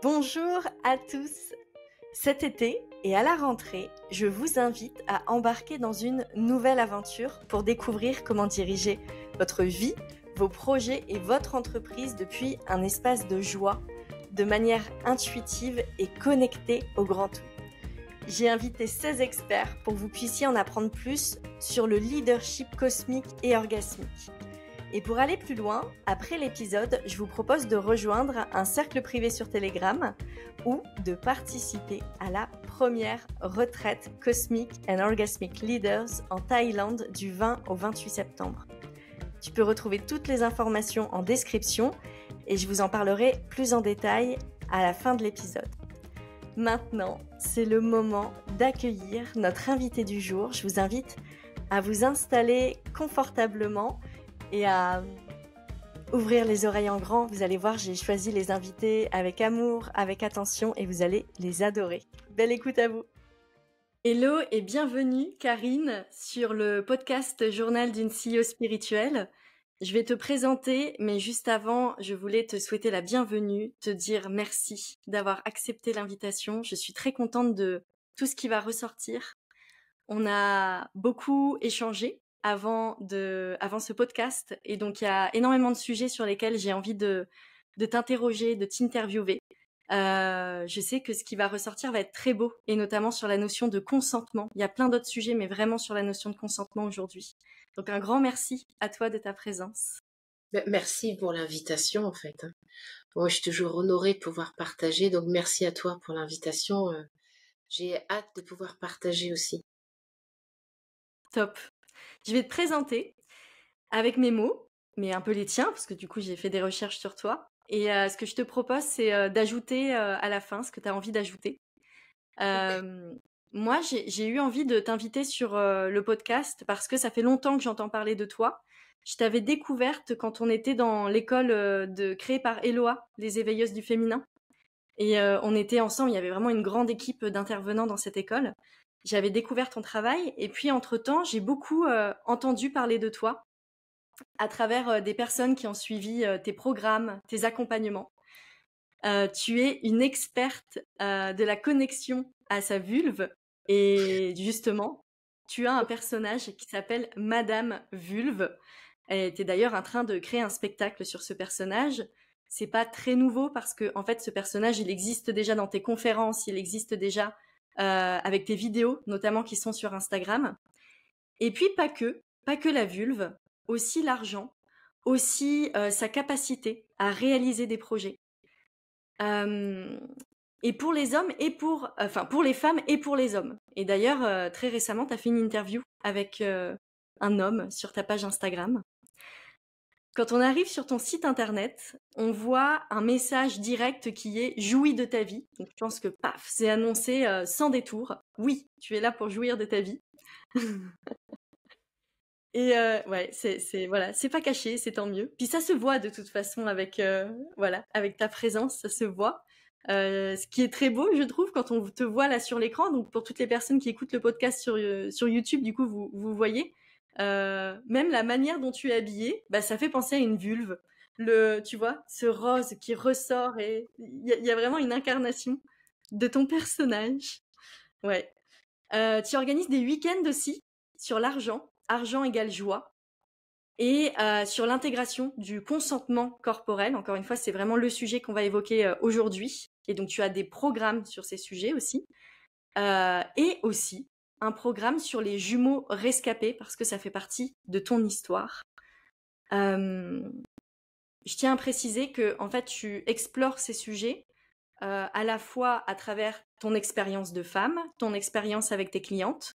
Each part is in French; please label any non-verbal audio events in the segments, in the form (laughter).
Bonjour à tous Cet été et à la rentrée, je vous invite à embarquer dans une nouvelle aventure pour découvrir comment diriger votre vie, vos projets et votre entreprise depuis un espace de joie, de manière intuitive et connectée au grand tout. J'ai invité 16 experts pour que vous puissiez en apprendre plus sur le leadership cosmique et orgasmique. Et pour aller plus loin, après l'épisode, je vous propose de rejoindre un cercle privé sur Telegram ou de participer à la première retraite Cosmic and Orgasmic Leaders en Thaïlande du 20 au 28 septembre. Tu peux retrouver toutes les informations en description et je vous en parlerai plus en détail à la fin de l'épisode. Maintenant, c'est le moment d'accueillir notre invité du jour. Je vous invite à vous installer confortablement et à ouvrir les oreilles en grand. Vous allez voir, j'ai choisi les invités avec amour, avec attention et vous allez les adorer. Belle écoute à vous. Hello et bienvenue Karine sur le podcast Journal d'une CEO spirituelle. Je vais te présenter, mais juste avant, je voulais te souhaiter la bienvenue, te dire merci d'avoir accepté l'invitation. Je suis très contente de tout ce qui va ressortir. On a beaucoup échangé avant, de, avant ce podcast. Et donc, il y a énormément de sujets sur lesquels j'ai envie de, t'interroger, de t'interviewer. Euh, je sais que ce qui va ressortir va être très beau, et notamment sur la notion de consentement. Il y a plein d'autres sujets, mais vraiment sur la notion de consentement aujourd'hui. Donc un grand merci à toi de ta présence. Ben, merci pour l'invitation, en fait. Hein. Moi, je suis toujours honorée de pouvoir partager, donc merci à toi pour l'invitation. Euh. J'ai hâte de pouvoir partager aussi. Top. Je vais te présenter avec mes mots, mais un peu les tiens, parce que du coup, j'ai fait des recherches sur toi. Et euh, ce que je te propose, c'est euh, d'ajouter euh, à la fin ce que tu as envie d'ajouter. Moi, j'ai eu envie de t'inviter sur le podcast parce que ça fait longtemps que j'entends parler de toi. Je t'avais découverte quand on était dans l'école de créée par Eloa, les éveilleuses du féminin. Et on était ensemble, il y avait vraiment une grande équipe d'intervenants dans cette école j'avais découvert ton travail et puis entre-temps, j'ai beaucoup euh, entendu parler de toi à travers euh, des personnes qui ont suivi euh, tes programmes, tes accompagnements. tu es une experte de la connexion à sa vulve et justement, tu as un personnage qui s'appelle Madame Vulve. tu es d'ailleurs en train de créer un spectacle sur ce personnage. C'est pas très nouveau parce que en fait ce personnage, il existe déjà dans tes conférences, il existe déjà euh, avec tes vidéos notamment qui sont sur Instagram. Et puis pas que, pas que la vulve, aussi l'argent, aussi euh, sa capacité à réaliser des projets. Euh, et pour les hommes et pour, enfin pour les femmes et pour les hommes. Et d'ailleurs, très récemment, tu as fait une interview avec un homme sur ta page Instagram. Quand on arrive sur ton site internet, on voit un message direct qui est jouis de ta vie. Donc je pense que paf, c'est annoncé euh, sans détour. Oui, tu es là pour jouir de ta vie. (laughs) Et euh, ouais, c'est voilà, c'est pas caché, c'est tant mieux. Puis ça se voit de toute façon avec euh, voilà, avec ta présence, ça se voit. ce qui est très beau, je trouve, quand on te voit là sur l'écran. Donc pour toutes les personnes qui écoutent le podcast sur, sur YouTube, du coup vous voyez, euh, même la manière dont tu es habillée, bah, ça fait penser à une vulve. Le, tu vois, ce rose qui ressort et il y, a vraiment une incarnation de ton personnage. Ouais. Euh, tu organises des week-ends aussi sur l'argent, argent égale joie, et euh, sur l'intégration du consentement corporel. Encore une fois, c'est vraiment le sujet qu'on va évoquer aujourd'hui. Et donc, tu as des programmes sur ces sujets aussi. et aussi, un programme sur les jumeaux rescapés parce que ça fait partie de ton histoire. Euh, je tiens à préciser que en fait tu explores ces sujets euh, à la fois à travers ton expérience de femme, ton expérience avec tes clientes,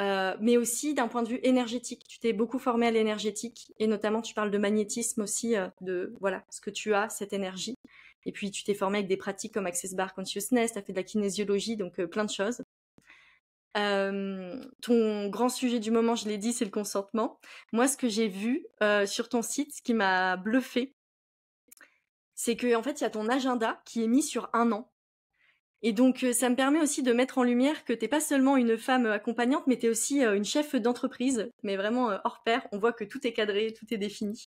euh, mais aussi d'un point de vue énergétique. Tu t'es beaucoup formée à l'énergétique et notamment tu parles de magnétisme aussi, de voilà ce que tu as, cette énergie. Et puis tu t'es formée avec des pratiques comme Access Bar Consciousness, tu as fait de la kinésiologie, donc plein de choses. Euh, ton grand sujet du moment, je l'ai dit, c'est le consentement. Moi, ce que j'ai vu euh, sur ton site, ce qui m'a bluffé, c'est que en fait, il y a ton agenda qui est mis sur un an. Et donc, euh, ça me permet aussi de mettre en lumière que t'es pas seulement une femme accompagnante, mais t'es aussi une chef d'entreprise, mais vraiment hors pair. On voit que tout est cadré, tout est défini.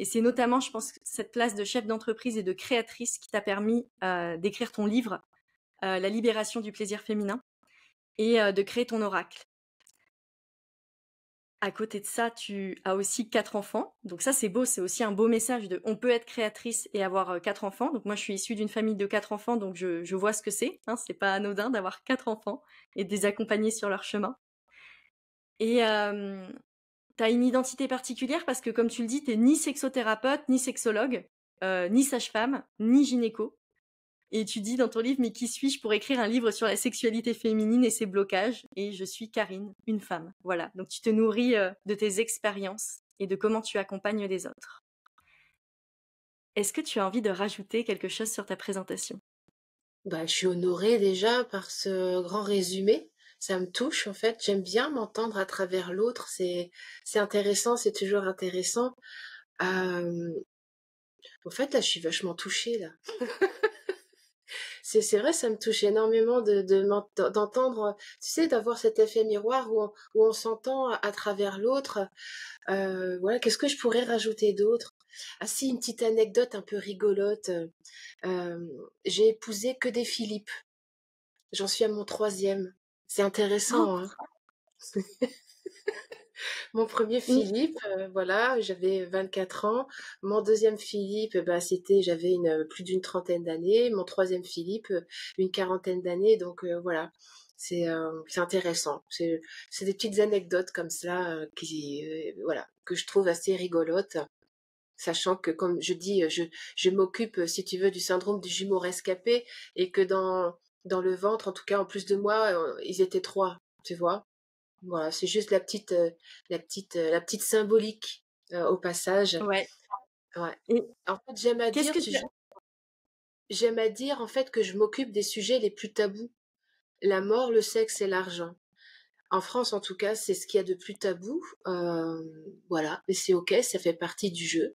Et c'est notamment, je pense, cette place de chef d'entreprise et de créatrice qui t'a permis d'écrire ton livre, La libération du plaisir féminin et de créer ton oracle. À côté de ça, tu as aussi quatre enfants. Donc ça, c'est beau, c'est aussi un beau message de on peut être créatrice et avoir quatre enfants. Donc moi, je suis issue d'une famille de quatre enfants, donc je, vois ce que c'est. Hein, c'est pas anodin d'avoir quatre enfants et de les accompagner sur leur chemin. Et tu as une identité particulière parce que, comme tu le dis, t'es ni sexothérapeute, ni sexologue, ni sage-femme, ni gynéco. Et tu dis dans ton livre, mais qui suis-je pour écrire un livre sur la sexualité féminine et ses blocages Et je suis Karine, une femme. Voilà. Donc tu te nourris euh, de tes expériences et de comment tu accompagnes les autres. Est-ce que tu as envie de rajouter quelque chose sur ta présentation bah, Je suis honorée déjà par ce grand résumé. Ça me touche en fait. J'aime bien m'entendre à travers l'autre. C'est, c'est intéressant, c'est toujours intéressant. Euh, en fait, là, je suis vachement touchée là. (laughs) C'est, vrai, ça me touche énormément de, d'entendre, tu sais, d'avoir cet effet miroir où on, s'entend à travers l'autre. Euh, voilà, qu'est-ce que je pourrais rajouter d'autre Ah si, une petite anecdote un peu rigolote. Euh, j'ai épousé que des Philippes. J'en suis à mon troisième. C'est intéressant. Oh. Hein (laughs) Mon premier mmh. Philippe, euh, voilà, j'avais 24 ans. Mon deuxième Philippe, bah, c'était, j'avais une, plus d'une trentaine d'années. Mon troisième Philippe, euh, une quarantaine d'années. Donc euh, voilà, c'est, intéressant. C'est, des petites anecdotes comme ça qui, voilà, que je trouve assez rigolotes. Sachant que, comme je dis, je, je m'occupe, si tu veux, du syndrome du jumeau rescapé et que dans, dans le ventre, en tout cas, en plus de moi, ils étaient trois, tu vois. Voilà, c'est juste la petite, euh, la petite, euh, la petite symbolique euh, au passage. Ouais. ouais. en fait, j'aime à dire, tu... j'aime à dire en fait que je m'occupe des sujets les plus tabous la mort, le sexe et l'argent. En France, en tout cas, c'est ce qu'il y a de plus tabou. Euh, voilà, et c'est ok, ça fait partie du jeu.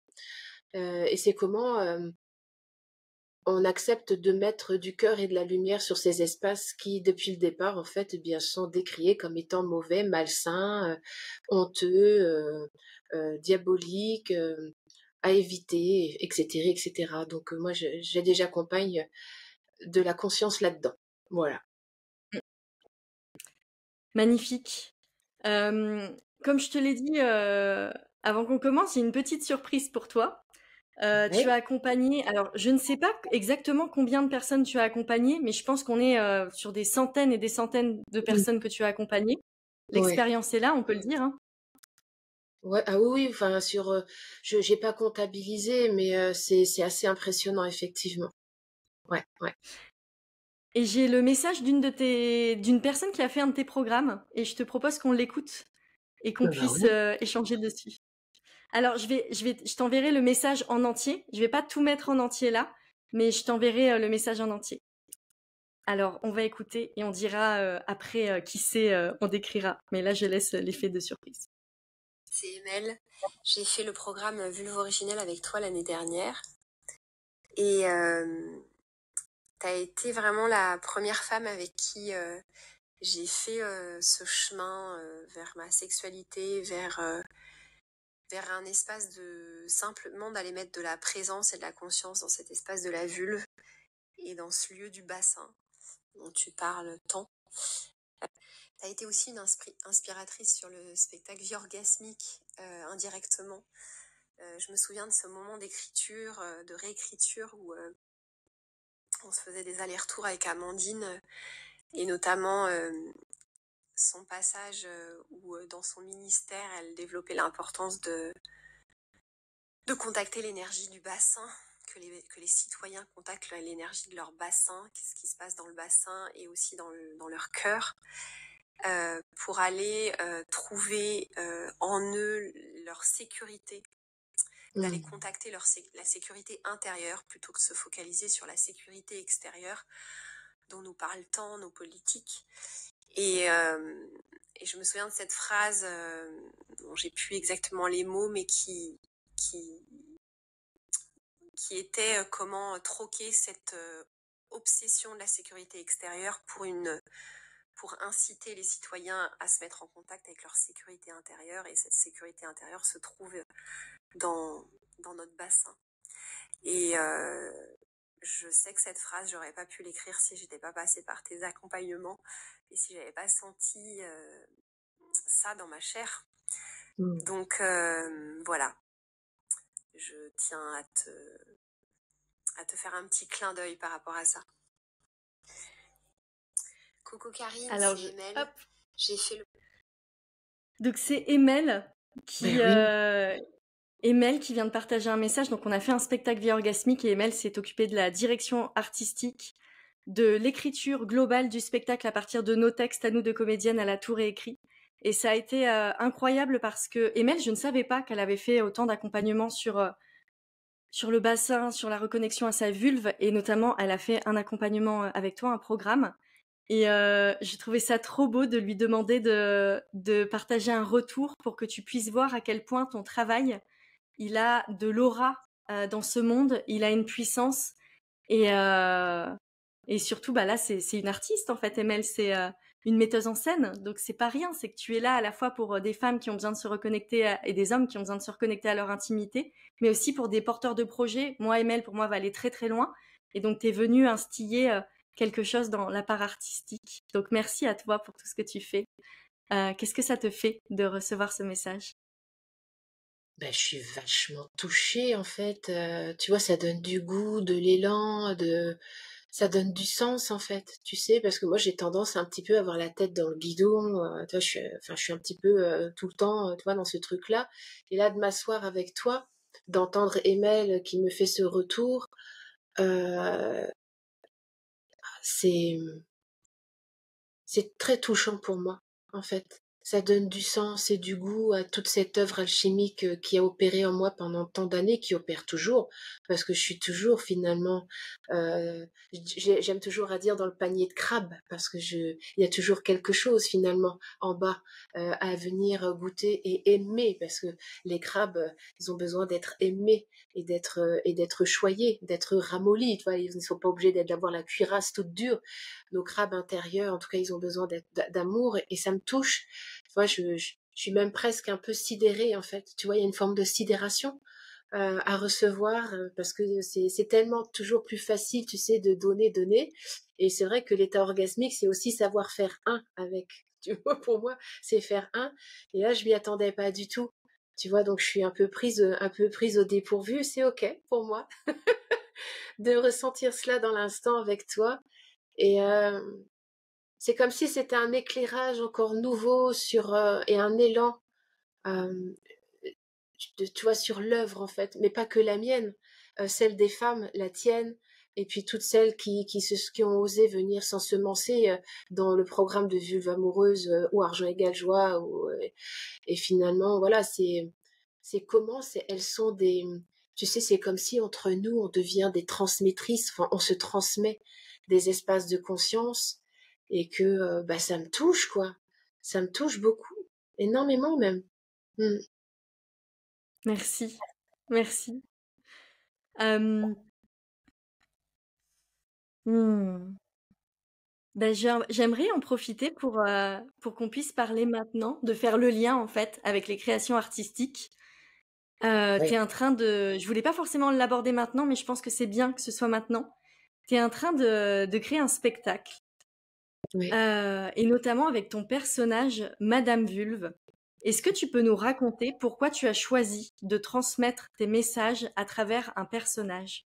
Euh, et c'est comment euh, on accepte de mettre du cœur et de la lumière sur ces espaces qui, depuis le départ, en fait, eh bien, sont décriés comme étant mauvais, malsains, euh, honteux, euh, euh, diaboliques, à éviter, etc., etc. Donc, moi, j'ai déjà accompagné de la conscience là-dedans. Voilà. Mmh. Magnifique. comme je te l'ai dit avant qu'on commence, a une petite surprise pour toi. Euh, tu as accompagné, alors je ne sais pas exactement combien de personnes tu as accompagné mais je pense qu'on est euh, sur des centaines et des centaines de mmh. personnes que tu as accompagnées. L'expérience est là, on peut le dire. Hein. ah oui, enfin sur, euh, je n'ai pas comptabilisé, mais c'est assez impressionnant effectivement. Ouais, ouais. Et j'ai le message d'une de tes, d'une personne qui a fait un de tes programmes, et je te propose qu'on l'écoute et qu'on bah, bah, puisse échanger dessus. Alors, je vais, je vais, je t'enverrai le message en entier. Je vais pas tout mettre en entier là, mais je t'enverrai euh, le message en entier. Alors, on va écouter et on dira euh, après euh, qui c'est, on décrira. Mais là, je laisse l'effet de surprise. C'est Emel. J'ai fait le programme Vulve Originelle avec toi l'année dernière. Et tu as été vraiment la première femme avec qui j'ai fait ce chemin vers ma sexualité, vers vers un espace de simplement d'aller mettre de la présence et de la conscience dans cet espace de la vulve et dans ce lieu du bassin dont tu parles tant. Tu as été aussi une inspiratrice sur le spectacle Vie orgasmique euh, indirectement. Euh, je me souviens de ce moment d'écriture, euh, de réécriture où on se faisait des allers-retours avec Amandine et notamment son passage euh, où euh, dans son ministère, elle développait l'importance de, de contacter l'énergie du bassin, que les, que les citoyens contactent l'énergie de leur bassin, ce qui se passe dans le bassin et aussi dans, leur cœur, euh, pour aller trouver en eux leur sécurité, d'aller mmh. contacter leur, la sécurité intérieure plutôt que de se focaliser sur la sécurité extérieure dont nous parlent tant nos politiques. Euh, et, je me souviens de cette phrase, euh, dont bon, j'ai plus exactement les mots, mais qui, qui, qui était euh, comment troquer cette obsession de la sécurité extérieure pour une pour inciter les citoyens à se mettre en contact avec leur sécurité intérieure et cette sécurité intérieure se trouve dans, dans notre bassin. Et, je sais que cette phrase, j'aurais pas pu l'écrire si j'étais pas passée par tes accompagnements et si n'avais pas senti euh, ça dans ma chair. Mm. Donc euh, voilà, je tiens à te, faire un petit clin d'œil par rapport à ça. Coucou Karine, Alors, J'ai fait le. Donc c'est Emel qui, ben euh, Emel qui vient de partager un message. Donc, on a fait un spectacle via orgasmique et Emel s'est occupée de la direction artistique, de l'écriture globale du spectacle à partir de nos textes à nous de comédiennes. la tour et écrit. Et ça a été euh, incroyable parce que Emel, je ne savais pas qu'elle avait fait autant d'accompagnement sur, euh, sur le bassin, sur la reconnexion à sa vulve. Et notamment, elle a fait un accompagnement euh, avec toi, un programme. Et j'ai trouvé ça trop beau de lui demander de, de partager un retour pour que tu puisses voir à quel point ton travail il a de l'aura euh, dans ce monde, il a une puissance et euh, et surtout bah là c'est une artiste en fait Emel, c'est euh, une metteuse en scène, donc c'est pas rien, c'est que tu es là à la fois pour des femmes qui ont besoin de se reconnecter et des hommes qui ont besoin de se reconnecter à leur intimité, mais aussi pour des porteurs de projets. Moi, Emel, pour moi, va aller très très loin, et donc tu es venu instiller quelque chose dans la part artistique. Donc merci à toi pour tout ce que tu fais. Qu'est-ce que ça te fait de recevoir ce message ben, je suis vachement touchée en fait. Euh, tu vois, ça donne du goût, de l'élan, de ça donne du sens en fait. Tu sais, parce que moi j'ai tendance un petit peu à avoir la tête dans le guidon. Euh, je suis, enfin, je suis un petit peu euh, tout le temps, euh, tu vois, dans ce truc-là. Et là, de m'asseoir avec toi, d'entendre Emel qui me fait ce retour, c'est c'est très touchant pour moi en fait. Ça donne du sens et du goût à toute cette œuvre alchimique euh, qui a opéré en moi pendant tant d'années, qui opère toujours, parce que je suis toujours finalement, euh, j'aime toujours à dire dans le panier de crabes, parce que il y a toujours quelque chose finalement en bas euh, à venir goûter et aimer, parce que les crabes, ils ont besoin d'être aimés et d'être et d'être choyés, d'être ramollis. ils ne sont pas obligés d'avoir la cuirasse toute dure. Nos crabes intérieurs, en tout cas, ils ont besoin d'amour et ça me touche tu vois, je, je, suis même presque un peu sidérée, en fait. Tu vois, il y a une forme de sidération euh, à recevoir euh, parce que c'est tellement toujours plus facile, tu sais, de donner, donner. Et c'est vrai que l'état orgasmique, c'est aussi savoir faire un avec. (laughs) Tu vois, pour moi, c'est faire un. Et là, je m'y attendais pas du tout. Tu vois, donc je suis un peu prise, un peu prise au dépourvu. C'est ok pour moi (laughs) de ressentir cela dans l'instant avec toi. Et, euh, c'est comme si c'était un éclairage encore nouveau sur euh, et un élan, tu vois, sur l'œuvre en fait, mais pas que la mienne, celle des femmes, la tienne, et puis toutes celles qui, qui, qui ont osé venir s'ensemencer dans le programme de Vulve Amoureuse ou Argent égale Joie. Ou, et finalement, voilà, c'est c'est comment Elles sont des... Tu sais, c'est comme si entre nous, on devient des transmettrices, enfin, on se transmet des espaces de conscience, et que euh, bah, ça me touche, quoi. Ça me touche beaucoup, énormément même. Mmh. Merci, merci. Mmh. Bah, j'aimerais en profiter pour, euh, pour qu'on puisse parler maintenant, de faire le lien en fait avec les créations artistiques. Euh, Tu es en train de... Je voulais pas forcément l'aborder maintenant, mais je pense que c'est bien que ce soit maintenant. Tu es en train de, de créer un spectacle euh, et notamment avec ton personnage, Madame Vulve. Est-ce que tu peux nous raconter pourquoi tu as choisi de transmettre tes messages à travers un personnage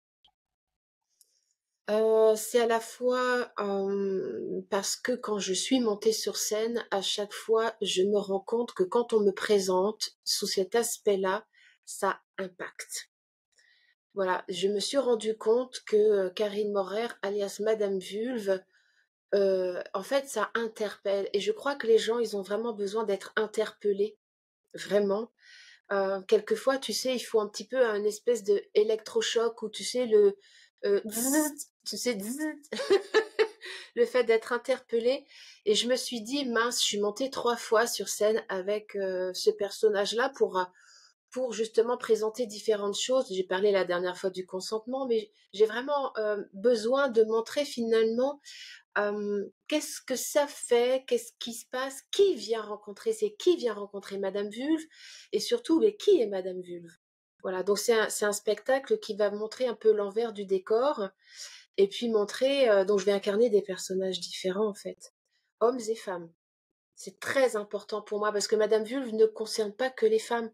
euh, c'est à la fois euh, parce que quand je suis montée sur scène, à chaque fois, je me rends compte que quand on me présente sous cet aspect-là, ça impacte. Voilà, je me suis rendu compte que Karine Morer, alias Madame Vulve, en fait, ça interpelle. Et je crois que les gens, ils ont vraiment besoin d'être interpellés, vraiment. Euh, quelquefois, tu sais, il faut un petit peu un espèce de électrochoc ou tu sais le, tu sais, (laughs) le fait d'être interpellé. Et je me suis dit, mince, je suis montée trois fois sur scène avec ce personnage-là pour pour justement présenter différentes choses. J'ai parlé la dernière fois du consentement, mais j'ai vraiment euh, besoin de montrer finalement euh, qu'est-ce que ça fait, qu'est-ce qui se passe, qui vient rencontrer, c'est qui vient rencontrer Madame Vulve, et surtout, mais qui est Madame Vulve. Voilà, donc c'est un, spectacle qui va montrer un peu l'envers du décor, et puis montrer, euh, donc je vais incarner des personnages différents en fait, hommes et femmes. C'est très important pour moi parce que Madame Vulve ne concerne pas que les femmes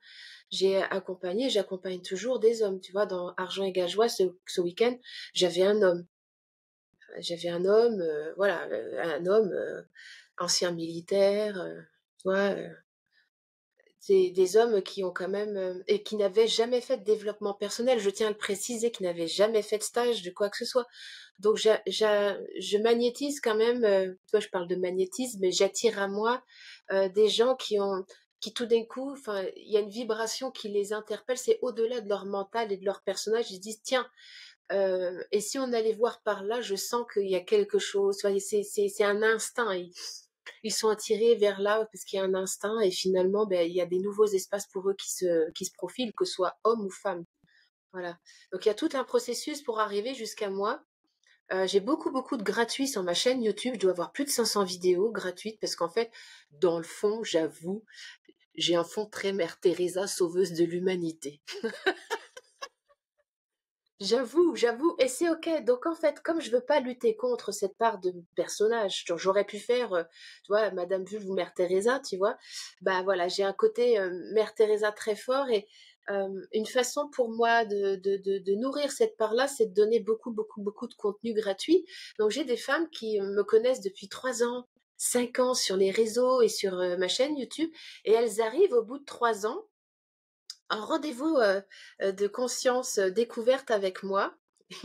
j'ai accompagné, j'accompagne toujours des hommes. Tu vois, dans Argent et Gageois, ce, week-end, j'avais un homme. J'avais un homme, euh, voilà, euh, un homme euh, ancien militaire, tu vois, des, des, hommes qui ont quand même et qui n'avaient jamais fait de développement personnel. Je tiens à le préciser, qui n'avaient jamais fait de stage de quoi que ce soit. Donc, je magnétise quand même. vois, je parle de magnétisme, mais j'attire à moi des gens qui ont tout d'un coup, enfin, il y a une vibration qui les interpelle, c'est au-delà de leur mental et de leur personnage, ils disent, tiens, euh, et si on allait voir par là, je sens qu'il y a quelque chose, c'est un instinct, ils, sont attirés vers là parce qu'il y a un instinct, et finalement, ben, il y a des nouveaux espaces pour eux qui se, qui se profilent, que ce soit homme ou femme. Voilà. Donc il y a tout un processus pour arriver jusqu'à moi. Euh, j'ai beaucoup beaucoup de gratuits sur ma chaîne YouTube. Je dois avoir plus de 500 vidéos gratuites parce qu'en fait, dans le fond, j'avoue, j'ai un fond très Mère Teresa, sauveuse de l'humanité. (laughs) J'avoue, j'avoue, et c'est ok. Donc en fait, comme je veux pas lutter contre cette part de personnage, j'aurais pu faire, euh, tu vois, Madame Vulve ou Mère Teresa, tu vois, bah voilà, j'ai un côté euh, Mère Teresa très fort et euh, une façon pour moi de, de nourrir cette part-là, c'est de donner beaucoup, beaucoup, beaucoup de contenu gratuit. Donc j'ai des femmes qui me connaissent depuis trois ans, cinq ans sur les réseaux et sur ma chaîne YouTube, et elles arrivent au bout de trois ans un rendez-vous de conscience découverte avec moi. (laughs)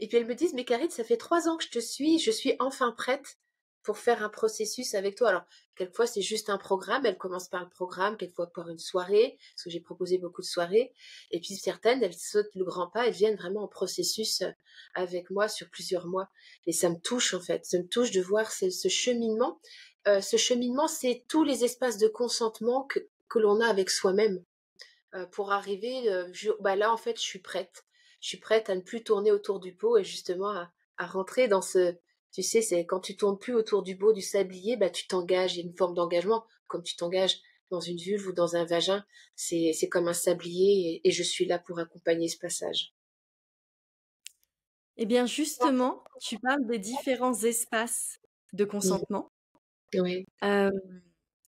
et puis elles me disent, mais Karine, ça fait trois ans que je te suis, je suis enfin prête pour faire un processus avec toi. Alors, quelquefois, c'est juste un programme. Elle commence par le programme, quelquefois par une soirée, parce que j'ai proposé beaucoup de soirées. Et puis, certaines, elles sautent le grand pas, elles viennent vraiment en processus euh, avec moi sur plusieurs mois. Et ça me touche, en fait. Ça me touche de voir ce, ce cheminement. Euh, ce cheminement, c'est tous les espaces de consentement que, l'on a avec soi-même. Euh, pour arriver, bah là, en fait, je suis prête. Je suis prête à ne plus tourner autour du pot et justement à rentrer dans ce, tu sais, c'est quand tu tournes plus autour du beau du sablier, bah tu t'engages, il y a une forme d'engagement, comme tu t'engages dans une vulve ou dans un vagin, c'est comme un sablier et, je suis là pour accompagner ce passage. Eh bien justement, tu parles des différents espaces de consentement. Oui.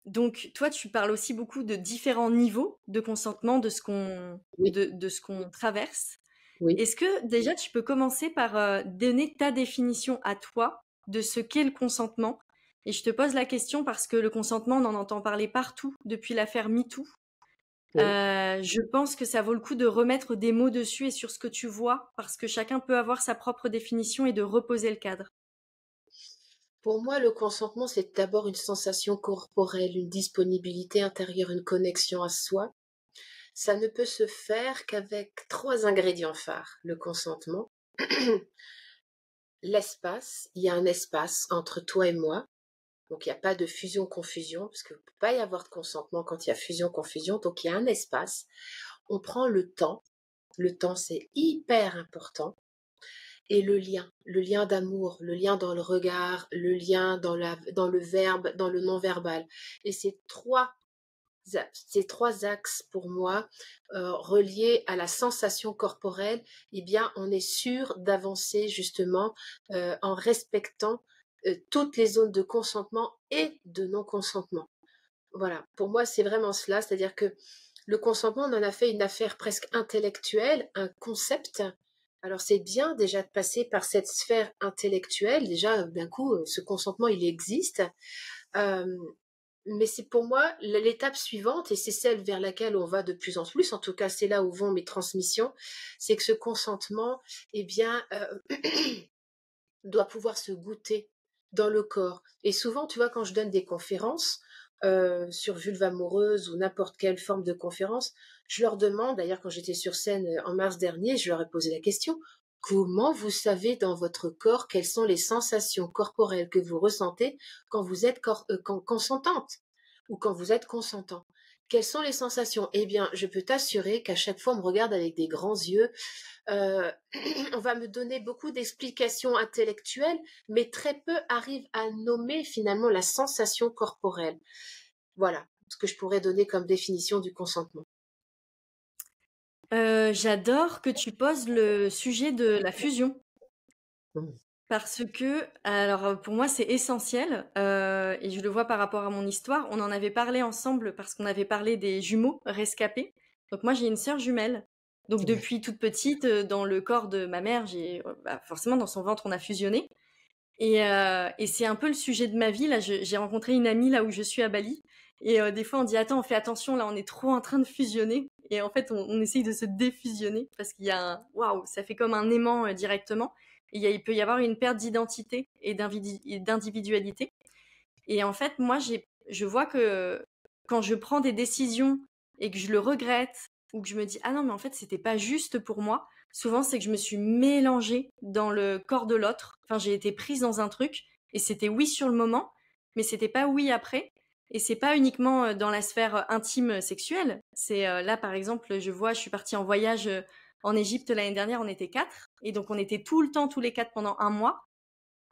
donc toi, tu parles aussi beaucoup de différents niveaux de consentement, de ce qu'on de, ce qu'on traverse. Est-ce que déjà tu peux commencer par euh, donner ta définition à toi de ce qu'est le consentement Et je te pose la question parce que le consentement, on en entend parler partout depuis l'affaire MeToo. Euh, je pense que ça vaut le coup de remettre des mots dessus et sur ce que tu vois, parce que chacun peut avoir sa propre définition et de reposer le cadre. Pour moi, le consentement, c'est d'abord une sensation corporelle, une disponibilité intérieure, une connexion à soi, ça ne peut se faire qu'avec trois ingrédients phares. Le consentement, (clears throat) l'espace, il y a un espace entre toi et moi. Donc il n'y a pas de fusion-confusion, parce qu'il ne peut pas y avoir de consentement quand il y a fusion-confusion. Donc il y a un espace. On prend le temps. Le temps, c'est hyper important. Et le lien, le lien d'amour, le lien dans le regard, le lien dans, dans le verbe, dans le non-verbal. Et ces trois ces trois axes pour moi euh, reliés à la sensation corporelle, et eh bien, on est sûr d'avancer justement euh, en respectant euh, toutes les zones de consentement et de non-consentement. Voilà, pour moi, c'est vraiment cela, c'est-à-dire que le consentement, on en a fait une affaire presque intellectuelle, un concept. Alors c'est bien déjà de passer par cette sphère intellectuelle, déjà d'un coup, ce consentement, il existe. Euh, mais c'est pour moi l'étape suivante, et c'est celle vers laquelle on va de plus en plus, en tout cas c'est là où vont mes transmissions, c'est que ce consentement, eh bien, euh, (clears throat) doit pouvoir se goûter dans le corps. Et souvent, tu vois, quand je donne des conférences euh, sur vulve amoureuse ou n'importe quelle forme de conférence, je leur demande, d'ailleurs quand j'étais sur scène euh, en mars dernier, je leur ai posé la question, Comment vous savez dans votre corps quelles sont les sensations corporelles que vous ressentez quand vous êtes euh, consentante ou quand vous êtes consentant Quelles sont les sensations Eh bien, je peux t'assurer qu'à chaque fois, on me regarde avec des grands yeux. Euh, (clears throat) on va me donner beaucoup d'explications intellectuelles, mais très peu arrivent à nommer finalement la sensation corporelle. Voilà ce que je pourrais donner comme définition du consentement. Euh, j'adore que tu poses le sujet de la fusion. Mmh. Parce que, alors pour moi, c'est essentiel, euh, et je le vois par rapport à mon histoire. On en avait parlé ensemble parce qu'on avait parlé des jumeaux rescapés. Donc moi, j'ai une sœur jumelle. Donc mmh. depuis toute petite, euh, dans le corps de ma mère, j'ai bah, forcément dans son ventre, on a fusionné. Et, c'est un peu le sujet de ma vie. Là, j'ai rencontré une amie là où je suis à Bali, et des fois, on dit attends, on fait attention, là, on est trop en train de fusionner et en fait, on, essaye de se défusionner parce qu'il y a un waouh, ça fait comme un aimant euh, directement. Et il peut y avoir une perte d'identité et d'individualité. Et en fait, moi, je vois que quand je prends des décisions et que je le regrette ou que je me dis ah non mais en fait c'était pas juste pour moi, souvent c'est que je me suis mélangée dans le corps de l'autre. Enfin, j'ai été prise dans un truc et c'était oui sur le moment, mais c'était pas oui après. Et c'est pas uniquement euh, dans la sphère euh, intime euh, sexuelle. C'est là, par exemple, je vois, je suis partie en voyage en Égypte l'année dernière, on était quatre. Et donc, on était tout le temps, tous les quatre pendant un mois.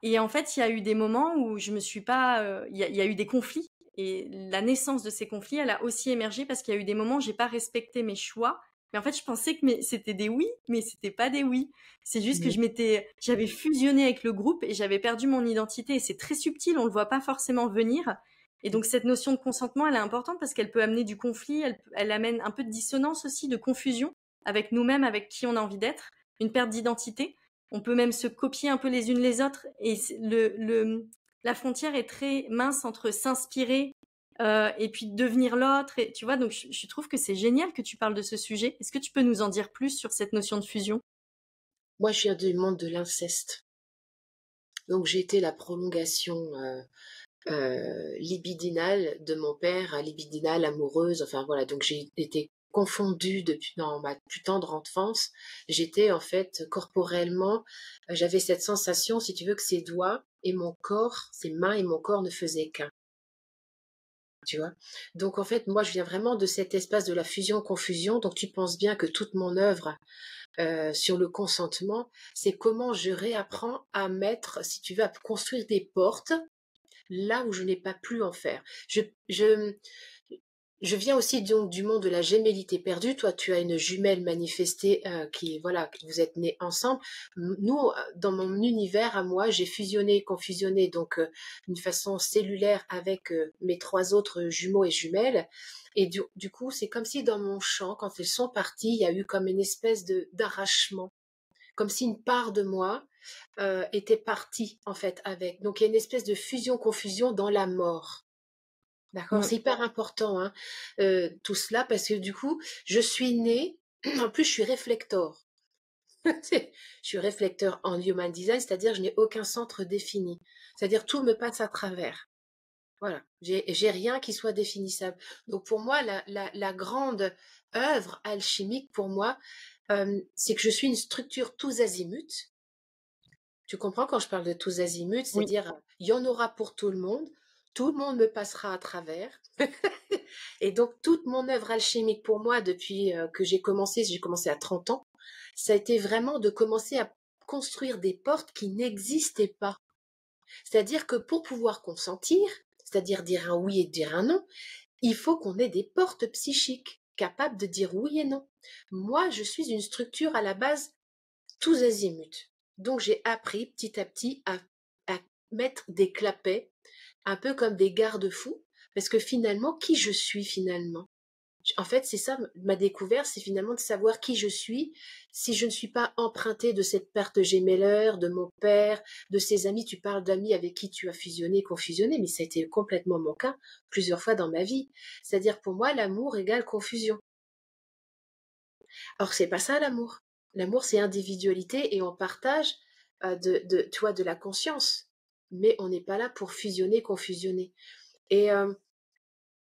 Et en fait, il y a eu des moments où je me suis pas, il y, a, eu des conflits. Et la naissance de ces conflits, elle a aussi émergé parce qu'il y a eu des moments où j'ai pas respecté mes choix mais en fait, je pensais que c'était des oui, mais c'était pas des oui. C'est juste que mmh. je m'étais, j'avais fusionné avec le groupe et j'avais perdu mon identité. Et c'est très subtil, on le voit pas forcément venir, et donc cette notion de consentement, elle est importante parce qu'elle peut amener du conflit, elle, amène un peu de dissonance aussi, de confusion avec nous-mêmes, avec qui on a envie d'être, une perte d'identité. On peut même se copier un peu les unes les autres. Et le, le, la frontière est très mince entre s'inspirer euh, et puis devenir l'autre. Et tu vois, donc je, trouve que c'est génial que tu parles de ce sujet. Est-ce que tu peux nous en dire plus sur cette notion de fusion Moi, je viens du monde de l'inceste. Donc j'ai été la prolongation. Euh, euh, libidinale de mon père, libidinale amoureuse. Enfin voilà, donc j'ai été confondue depuis dans ma plus tendre enfance. J'étais en fait corporellement, j'avais cette sensation, si tu veux, que ses doigts et mon corps, ses mains et mon corps ne faisaient qu'un. Tu vois donc en fait moi je viens vraiment de cet espace de la fusion confusion donc tu penses bien que toute mon œuvre euh, sur le consentement c'est comment je réapprends à mettre si tu veux à construire des portes là où je n'ai pas pu en faire. Je, je, je viens aussi donc du monde de la gémellité perdue. Toi, tu as une jumelle manifestée euh, qui, voilà, vous êtes nés ensemble. Nous, euh, dans mon univers à moi, j'ai fusionné, confusionné donc euh, d'une façon cellulaire avec mes trois autres jumeaux et jumelles. Et du, du coup, c'est comme si dans mon champ, quand ils sont partis, il y a eu comme une espèce de d'arrachement comme si une part de moi euh, était partie en fait avec. Donc il y a une espèce de fusion-confusion dans la mort. D'accord, c'est hyper important hein, euh, tout cela parce que du coup, je suis née. (clears throat) En plus, je suis réflector. (laughs) je suis réflecteur en human design, c'est-à-dire je n'ai aucun centre défini. C'est-à-dire tout me passe à travers. Voilà, j'ai rien qui soit définissable. Donc pour moi, la, la grande œuvre alchimique, pour moi, c'est que je suis une structure tous azimuts. Tu comprends quand je parle de tous azimuts, c'est-à-dire il y en aura pour tout le monde, tout le monde me passera à travers. (laughs) et donc toute mon œuvre alchimique pour moi depuis euh, que j'ai commencé, j'ai commencé à 30 ans, ça a été vraiment de commencer à construire des portes qui n'existaient pas. C'est-à-dire que pour pouvoir consentir, c'est-à-dire dire un oui et dire un non, il faut qu'on ait des portes psychiques capable de dire oui et non. Moi, je suis une structure à la base tous azimuts. Donc j'ai appris petit à petit à, à mettre des clapets, un peu comme des garde-fous, parce que finalement, qui je suis finalement en fait, c'est ça, ma découverte, c'est finalement de savoir qui je suis, si je ne suis pas empruntée de cette perte gémelleur, de mon père, de ses amis. Tu parles d'amis avec qui tu as fusionné, confusionné, mais ça a été complètement mon cas plusieurs fois dans ma vie. C'est-à-dire, pour moi, l'amour égale confusion. Or, c'est pas ça l'amour. L'amour, c'est individualité et on partage euh, de, de, toi, de la conscience. Mais on n'est pas là pour fusionner, confusionner. Et euh,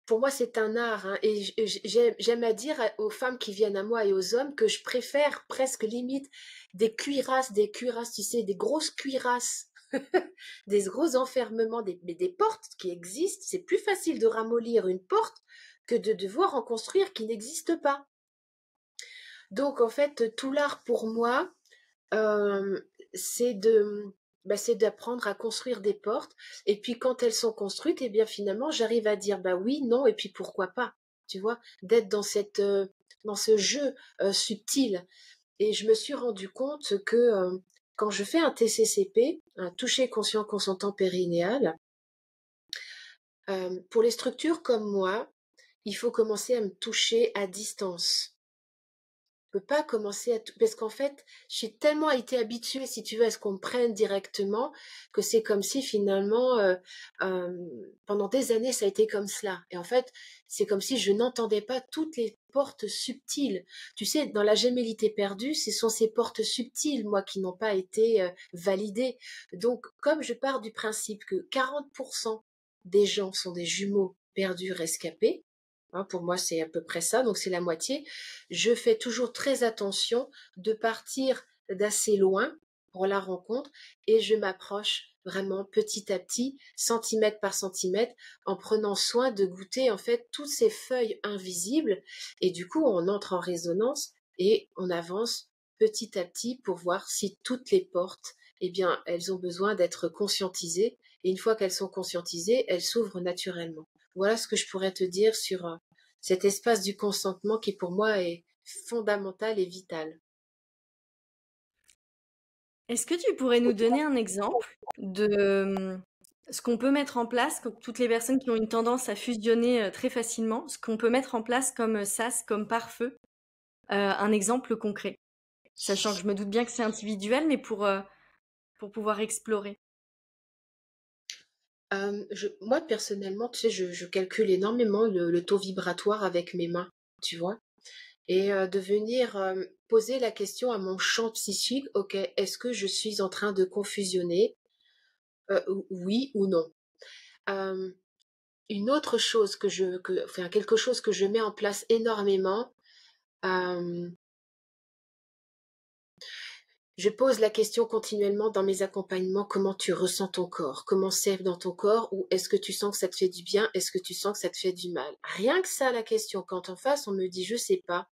pour moi, c'est un art. Hein. et j'aime à dire aux femmes qui viennent à moi et aux hommes que je préfère presque limite des cuirasses, des cuirasses, tu sais, des grosses cuirasses, (laughs) des gros enfermements, des, des portes qui existent. C'est plus facile de ramollir une porte que de devoir en construire qui n'existe pas. Donc, en fait, tout l'art pour moi, euh, c'est de, bah, c'est d'apprendre à construire des portes. Et puis quand elles sont construites, et eh bien finalement, j'arrive à dire bah oui, non, et puis pourquoi pas. Tu vois, d'être dans cette euh, dans ce jeu euh, subtil. Et je me suis rendu compte que euh, quand je fais un TCCP, un toucher conscient consentant périnéal, pour les structures comme moi, il faut commencer à me toucher à distance pas commencer à tout, parce qu'en fait, j'ai tellement été habituée, si tu veux, à ce qu'on me prenne directement, que c'est comme si finalement, euh, euh, pendant des années, ça a été comme cela. Et en fait, c'est comme si je n'entendais pas toutes les portes subtiles. Tu sais, dans la gémellité perdue, ce sont ces portes subtiles, moi, qui n'ont pas été euh, validées. Donc, comme je pars du principe que 40% des gens sont des jumeaux perdus, rescapés, Hein, pour moi, c'est à peu près ça, donc c'est la moitié. Je fais toujours très attention de partir d'assez loin pour la rencontre et je m'approche vraiment petit à petit, centimètre par centimètre, en prenant soin de goûter en fait toutes ces feuilles invisibles et du coup on entre en résonance et on avance petit à petit pour voir si toutes les portes, eh bien, elles ont besoin d'être conscientisées et une fois qu'elles sont conscientisées, elles s'ouvrent naturellement. Voilà ce que je pourrais te dire sur euh, cet espace du consentement qui pour moi est fondamental et vital. Est-ce que tu pourrais nous donner un exemple de hum, ce qu'on peut mettre en place, toutes les personnes qui ont une tendance à fusionner euh, très facilement, ce qu'on peut mettre en place comme euh, SAS, comme pare-feu, euh, un exemple concret Sachant que je me doute bien que c'est individuel, mais pour, pour pouvoir explorer moi, personnellement, tu sais, je, calcule énormément le, taux vibratoire avec mes mains, tu vois. Et de venir poser la question à mon champ psychique, ok, est-ce que je suis en train de confusionner euh, Oui ou non Une autre chose que je... Que, quelque chose que je mets en place énormément, je pose la question continuellement dans mes accompagnements, comment tu ressens ton corps Comment c'est dans ton corps Ou est-ce que tu sens que ça te fait du bien Est-ce que tu sens que ça te fait du mal Rien que ça, la question. Quand en face, on me dit je sais pas,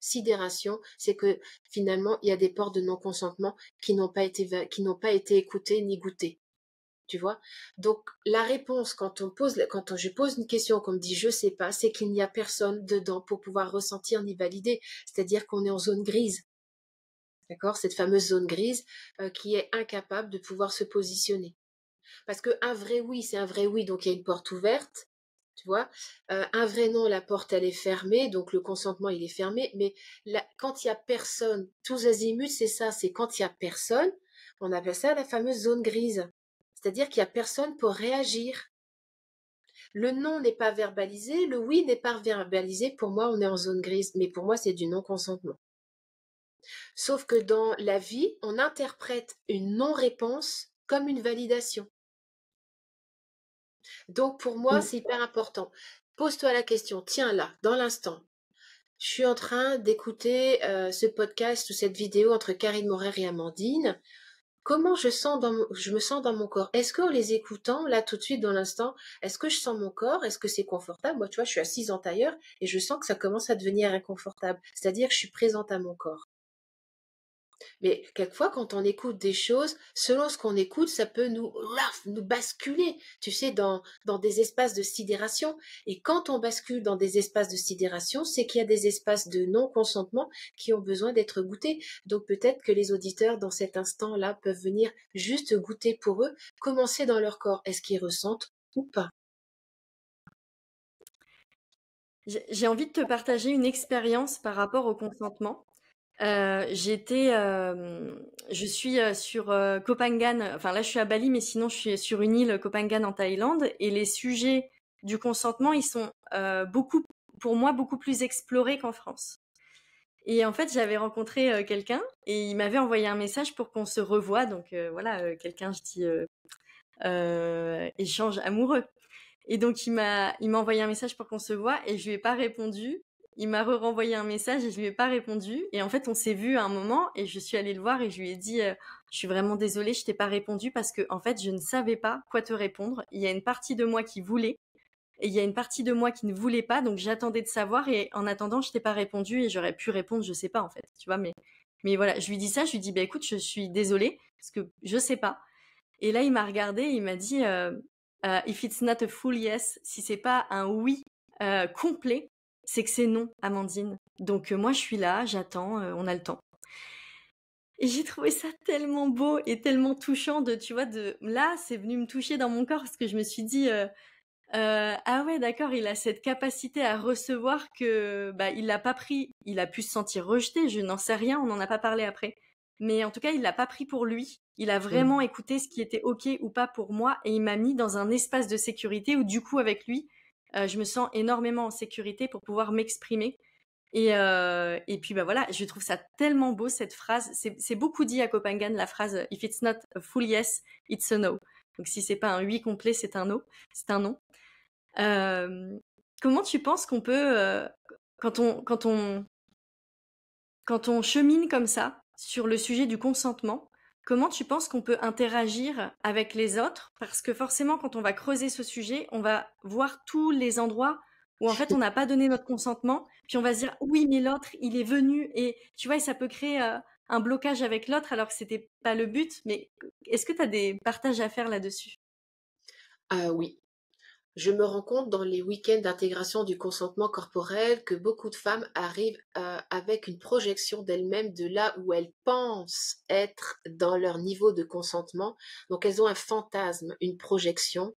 sidération, c'est que finalement, il y a des portes de non-consentement qui n'ont pas été, qui n'ont pas été écoutées ni goûtées. Tu vois Donc, la réponse, quand on pose, quand je pose une question, qu'on me dit je sais pas, c'est qu'il n'y a personne dedans pour pouvoir ressentir ni valider. C'est-à-dire qu'on est en zone grise D'accord Cette fameuse zone grise euh, qui est incapable de pouvoir se positionner. Parce un vrai oui, c'est un vrai oui, donc il y a une porte ouverte, tu vois. Euh, un vrai non, la porte, elle est fermée, donc le consentement, il est fermé. Mais quand il y a personne, tous azimuts, c'est ça, c'est quand il y a personne, on appelle ça la fameuse zone grise. C'est-à-dire qu'il y a personne pour réagir. Le non n'est pas verbalisé, le oui n'est pas verbalisé. Pour moi, on est en zone grise, mais pour moi, c'est du non-consentement. Sauf que dans la vie, on interprète une non-réponse comme une validation. Donc pour moi, c'est hyper important. Pose-toi la question, tiens là, dans l'instant, je suis en train d'écouter euh, ce podcast ou cette vidéo entre Karine Morer et Amandine. Comment je, sens je me sens dans mon corps Est-ce qu'en les écoutant, là tout de suite dans l'instant, est-ce que je sens mon corps Est-ce que c'est confortable Moi, tu vois, je suis assise en tailleur et je sens que ça commence à devenir inconfortable. C'est-à-dire que je suis présente à mon corps. Mais quelquefois, quand on écoute des choses, selon ce qu'on écoute, ça peut nous, nous basculer, tu sais, dans, dans des espaces de sidération. Et quand on bascule dans des espaces de sidération, c'est qu'il y a des espaces de non-consentement qui ont besoin d'être goûtés. Donc peut-être que les auditeurs, dans cet instant-là, peuvent venir juste goûter pour eux, commencer dans leur corps, est-ce qu'ils ressentent ou pas. J'ai envie de te partager une expérience par rapport au consentement. Euh, j'étais, euh, je suis euh, sur euh, Phangan. Enfin là, je suis à Bali, mais sinon je suis sur une île Phangan en Thaïlande. Et les sujets du consentement, ils sont beaucoup, pour moi, beaucoup plus explorés qu'en France. Et en fait, j'avais rencontré quelqu'un et il m'avait envoyé un message pour qu'on se revoie. Donc voilà, quelqu'un, je dis échange amoureux. Et donc il m'a, il m'a envoyé un message pour qu'on se voit et je lui ai pas répondu il m'a renvoyé un message et je lui ai pas répondu. Et en fait, on s'est vu à un moment et je suis allée le voir et je lui ai dit, euh, je suis vraiment désolée, je t'ai pas répondu parce que en fait, je ne savais pas quoi te répondre. Il y a une partie de moi qui voulait et il y a une partie de moi qui ne voulait pas, donc j'attendais de savoir et en attendant, je t'ai pas répondu et j'aurais pu répondre, je sais pas en fait, tu vois. Mais mais voilà, je lui dis ça, je lui dis, bah écoute, je suis désolée parce que je sais pas. Et là, il m'a regardé et il m'a dit, euh, euh, if it's not a full yes, si c'est pas un oui complet, c'est que c'est non, Amandine. Donc euh, moi, je suis là, j'attends, euh, on a le temps. Et j'ai trouvé ça tellement beau et tellement touchant de, tu vois, de là, c'est venu me toucher dans mon corps parce que je me suis dit, euh, ah ouais, d'accord, il a cette capacité à recevoir que, bah, il l'a pas pris, il a pu se sentir rejeté, je n'en sais rien, on n'en a pas parlé après. Mais en tout cas, il l'a pas pris pour lui. Il a vraiment mmh. écouté ce qui était ok ou pas pour moi et il m'a mis dans un espace de sécurité où du coup, avec lui, euh, je me sens énormément en sécurité pour pouvoir m'exprimer. Et, euh, et puis bah voilà, je trouve ça tellement beau cette phrase. C'est beaucoup dit à Copenhagen, la phrase euh, If it's not a full yes, it's a no. Donc si c'est pas un oui complet, c'est un no, c'est un non. comment tu penses qu'on peut, quand on, quand on, quand on chemine comme ça sur le sujet du consentement, Comment tu penses qu'on peut interagir avec les autres Parce que forcément, quand on va creuser ce sujet, on va voir tous les endroits où en fait on n'a pas donné notre consentement, puis on va se dire oui mais l'autre il est venu et tu vois ça peut créer euh, un blocage avec l'autre alors que ce n'était pas le but. Mais est-ce que tu as des partages à faire là-dessus ah Oui, je me rends compte dans les week-ends d'intégration du consentement corporel que beaucoup de femmes arrivent euh, avec une projection d'elles-mêmes de là où elles pensent être dans leur niveau de consentement. Donc elles ont un fantasme, une projection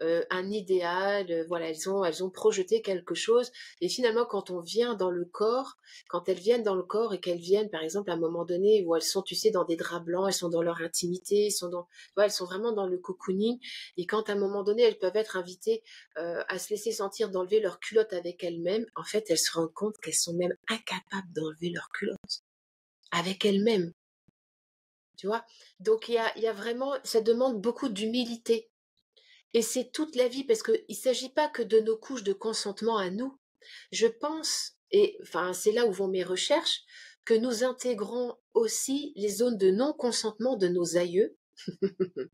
euh, un idéal, euh, voilà, elles ont, elles ont projeté quelque chose. Et finalement, quand on vient dans le corps, quand elles viennent dans le corps et qu'elles viennent, par exemple, à un moment donné où elles sont, tu dans des draps blancs, elles sont dans leur intimité, elles sont dans, voilà elles sont vraiment dans le cocooning. Et quand à un moment donné, elles peuvent être invitées euh, à se laisser sentir d'enlever leur culotte avec elles-mêmes, en fait, elles se rendent compte qu'elles sont même incapables d'enlever leur culotte avec elles-mêmes. Tu vois Donc il y a vraiment, ça demande beaucoup d'humilité et c'est toute la vie, parce qu'il ne s'agit pas que de nos couches de consentement à nous. Je pense, et enfin c'est là où vont mes recherches, que nous intégrons aussi les zones de non-consentement de nos aïeux. (laughs)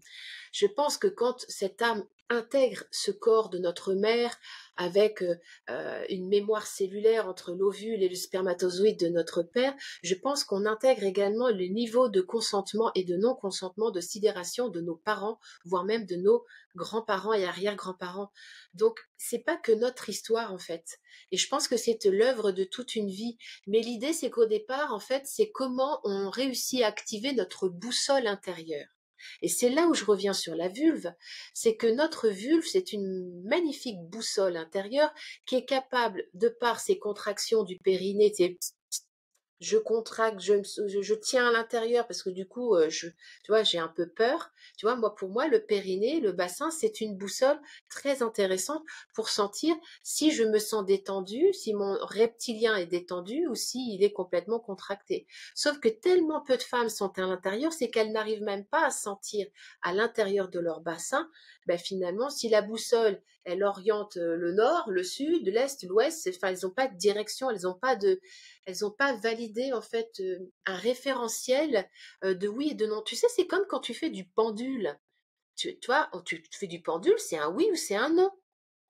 je pense que quand cette âme intègre ce corps de notre mère, avec euh, une mémoire cellulaire entre l'ovule et le spermatozoïde de notre père, je pense qu'on intègre également le niveau de consentement et de non-consentement, de sidération de nos parents, voire même de nos grands-parents et arrière-grands-parents. Donc, c'est pas que notre histoire, en fait. Et je pense que c'est l'œuvre de toute une vie. Mais l'idée, c'est qu'au départ, en fait, c'est comment on réussit à activer notre boussole intérieure. Et c'est là où je reviens sur la vulve, c'est que notre vulve, c'est une magnifique boussole intérieure qui est capable, de par ses contractions du périnée, je contracte, je, tiens à l'intérieur parce que du coup, je, tu vois, j'ai un peu peur. Tu vois, moi, pour moi, le périnée, le bassin, c'est une boussole très intéressante pour sentir si je me sens détendue, si mon reptilien est détendu ou s'il est complètement contracté. Sauf que tellement peu de femmes sont à l'intérieur, c'est qu'elles n'arrivent même pas à sentir à l'intérieur de leur bassin, ben finalement, si la boussole elle oriente euh, le nord, le sud, l'est, l'ouest. Enfin, elles n'ont pas de direction, elles n'ont pas de, elles n'ont pas validé en fait euh, un référentiel euh, de oui et de non. Tu sais, c'est comme quand tu fais du pendule. Tu, toi, tu, fais du pendule, c'est un oui ou c'est un non.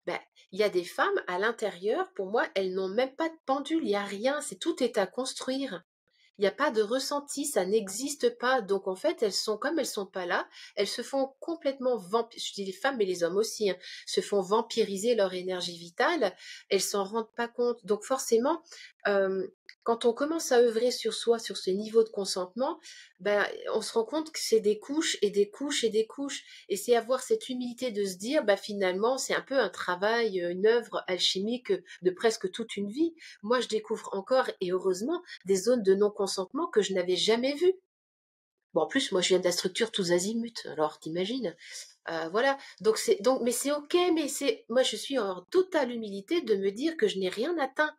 Ben, il y a des femmes à l'intérieur, pour moi, elles n'ont même pas de pendule, il n'y a rien, c'est tout est à construire. Il n'y a pas de ressenti, ça n'existe pas. Donc en fait, elles sont comme elles sont pas là, elles se font complètement vampiriser. Je dis les femmes, mais les hommes aussi, hein, se font vampiriser leur énergie vitale. Elles s'en rendent pas compte. Donc forcément, euh, quand on commence à œuvrer sur soi, sur ce niveau de consentement, ben, on se rend compte que c'est des couches et des couches et des couches. Et c'est avoir cette humilité de se dire, ben, finalement, c'est un peu un travail, une œuvre alchimique de presque toute une vie. Moi, je découvre encore, et heureusement, des zones de non-consentement que je n'avais jamais vues. Bon, en plus, moi, je viens de la structure tous azimuts, alors t'imagines. Euh, voilà. Donc, c'est, donc, mais c'est ok, mais c'est, moi, je suis en totale humilité de me dire que je n'ai rien atteint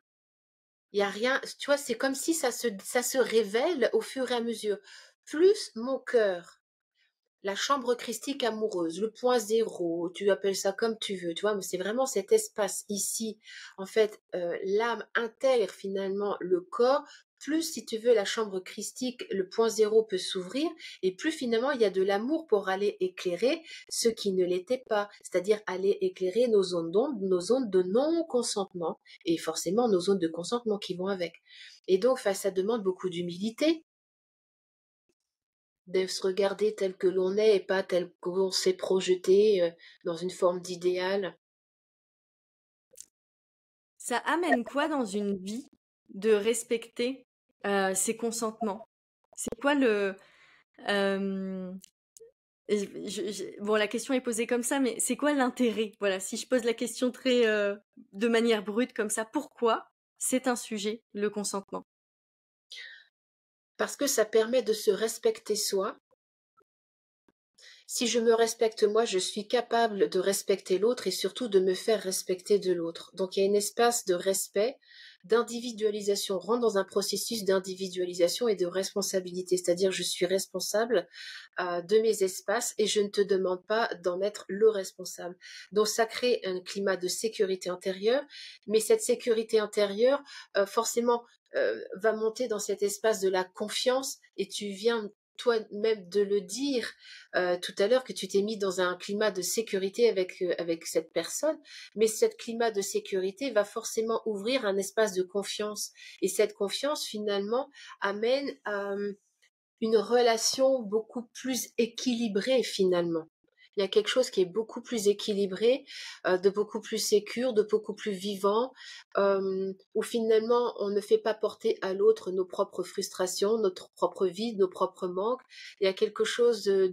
il n'y a rien, tu vois, c'est comme si ça se, ça se révèle au fur et à mesure. Plus mon cœur la chambre christique amoureuse, le point zéro, tu appelles ça comme tu veux, tu vois, mais c'est vraiment cet espace ici. En fait, euh, l'âme intègre finalement le corps. Plus, si tu veux, la chambre christique, le point zéro peut s'ouvrir, et plus finalement il y a de l'amour pour aller éclairer ce qui ne l'était pas, c'est-à-dire aller éclairer nos zones d'ombre, nos zones de non-consentement, et forcément nos zones de consentement qui vont avec. Et donc, ça demande beaucoup d'humilité, de se regarder tel que l'on est et pas tel qu'on s'est projeté euh, dans une forme d'idéal. Ça amène quoi dans une vie de respecter euh, ses consentements C'est quoi le... Euh, bon, la question est posée comme ça, mais c'est quoi l'intérêt Voilà, si je pose la question très de manière brute comme ça, pourquoi c'est un sujet, le consentement parce que ça permet de se respecter soi. Si je me respecte moi, je suis capable de respecter l'autre et surtout de me faire respecter de l'autre. Donc il y a un espace de respect, d'individualisation, rentre dans un processus d'individualisation et de responsabilité, c'est-à-dire je suis responsable euh, de mes espaces et je ne te demande pas d'en être le responsable. Donc ça crée un climat de sécurité intérieure, mais cette sécurité intérieure, euh, forcément, euh, va monter dans cet espace de la confiance et tu viens toi-même de le dire euh, tout à l'heure que tu t'es mis dans un climat de sécurité avec euh, avec cette personne, mais cet climat de sécurité va forcément ouvrir un espace de confiance et cette confiance finalement amène à une relation beaucoup plus équilibrée finalement il y a quelque chose qui est beaucoup plus équilibré, euh, de beaucoup plus sécure, de beaucoup plus vivant, euh, où finalement on ne fait pas porter à l'autre nos propres frustrations, notre propre vie, nos propres manques. Il y a quelque chose de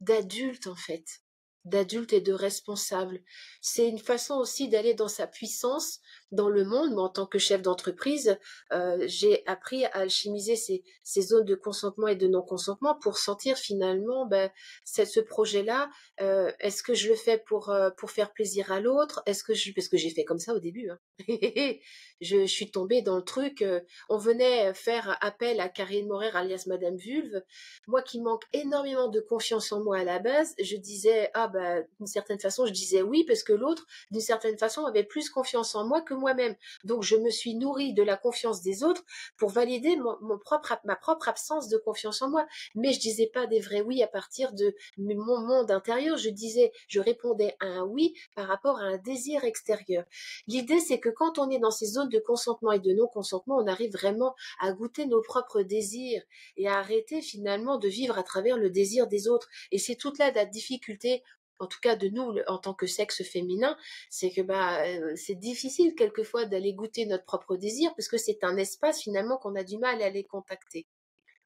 d'adulte en fait, d'adulte et de responsable. C'est une façon aussi d'aller dans sa puissance, dans le monde, mais en tant que chef d'entreprise, euh, j'ai appris à alchimiser ces, zones de consentement et de non-consentement pour sentir finalement ben, ce projet-là. Euh, est-ce que je le fais pour, euh, pour faire plaisir à l'autre Est-ce que je parce que j'ai fait comme ça au début. Hein. (laughs) je, suis tombée dans le truc. on venait faire appel à Karine Morer, alias Madame Vulve. Moi qui manque énormément de confiance en moi à la base, je disais ah ben d'une certaine façon je disais oui parce que l'autre d'une certaine façon avait plus confiance en moi que moi-même. Donc je me suis nourrie de la confiance des autres pour valider ma propre absence de confiance en moi. Mais je ne disais pas des vrais oui à partir de mon monde intérieur. Je disais, je répondais à un oui par rapport à un désir extérieur. L'idée, c'est que quand on est dans ces zones de consentement et de non-consentement, on arrive vraiment à goûter nos propres désirs et à arrêter finalement de vivre à travers le désir des autres. Et c'est toute là la difficulté en tout cas de nous en tant que sexe féminin, c'est que bah euh, c'est difficile quelquefois d'aller goûter notre propre désir parce que c'est un espace finalement qu'on a du mal à aller contacter.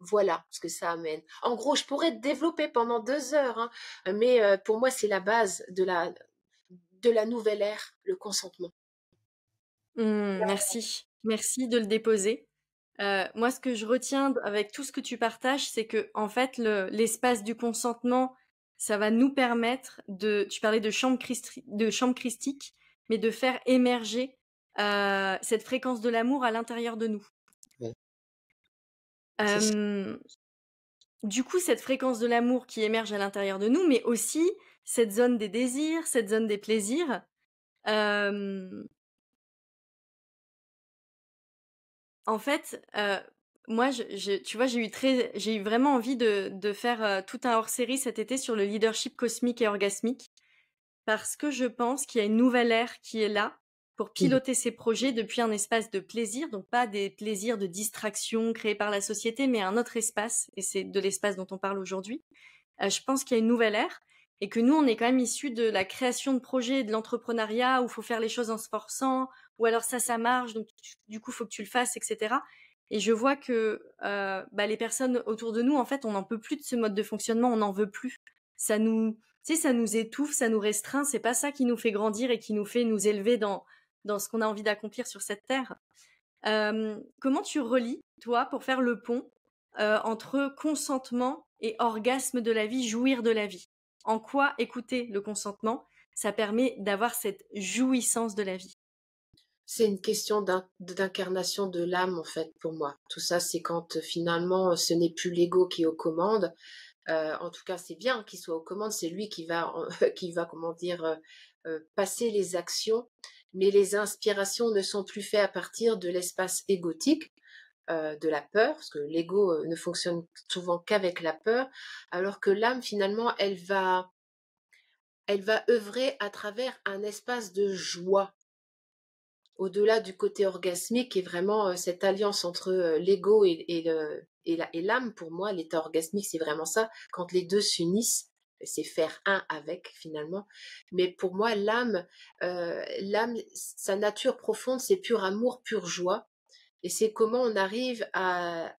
Voilà ce que ça amène. En gros, je pourrais développer pendant deux heures, hein, mais euh, pour moi c'est la base de la de la nouvelle ère, le consentement. Mmh, merci, merci de le déposer. Euh, moi, ce que je retiens avec tout ce que tu partages, c'est que en fait, l'espace du consentement ça va nous permettre de, tu parlais de chambre, christique, mais de faire émerger euh, cette fréquence de l'amour à l'intérieur de nous. Euh, du coup, cette fréquence de l'amour qui émerge à l'intérieur de nous, mais aussi cette zone des désirs, cette zone des plaisirs, euh, en fait, moi, tu vois, j'ai eu j'ai vraiment envie de, faire euh, tout un hors-série cet été sur le leadership cosmique et orgasmique parce que je pense qu'il y a une nouvelle ère qui est là pour mmh. piloter ces projets depuis un espace de plaisir, donc pas des plaisirs de distraction créés par la société, mais un autre espace, et c'est de l'espace dont on parle aujourd'hui. Euh, je pense qu'il y a une nouvelle ère et que nous, on est quand même issus de la création de projets, de l'entrepreneuriat où il faut faire les choses en se forçant, ou alors ça, ça marche, donc du coup, il faut que tu le fasses, etc. Et je vois que euh, les personnes autour de nous, en fait, on n'en peut plus de ce mode de fonctionnement, on n'en veut plus. Ça nous, tu ça nous étouffe, ça nous restreint. C'est pas ça qui nous fait grandir et qui nous fait nous élever dans dans ce qu'on a envie d'accomplir sur cette terre. comment tu relis toi pour faire le pont entre consentement et orgasme de la vie, jouir de la vie En quoi écouter le consentement Ça permet d'avoir cette jouissance de la vie. C'est une question d'incarnation de l'âme, en fait, pour moi. Tout ça, c'est quand euh, finalement, euh, ce n'est plus l'ego qui est aux commandes. Euh, en tout cas, c'est bien qu'il soit aux commandes. C'est lui qui va, (laughs) qui va, comment dire, passer les actions. Mais les inspirations ne sont plus faites à partir de l'espace égotique, de la peur, parce que l'ego ne fonctionne souvent qu'avec la peur, alors que l'âme, finalement, elle va, elle va œuvrer à travers un espace de joie au-delà du côté orgasmique et vraiment euh, cette alliance entre euh, l'ego et, l'âme, pour moi, l'état orgasmique, c'est vraiment ça. Quand les deux s'unissent, c'est faire un avec finalement. Mais pour moi, l'âme, euh, l'âme, sa nature profonde, c'est pur amour, pure joie. Et c'est comment on arrive à,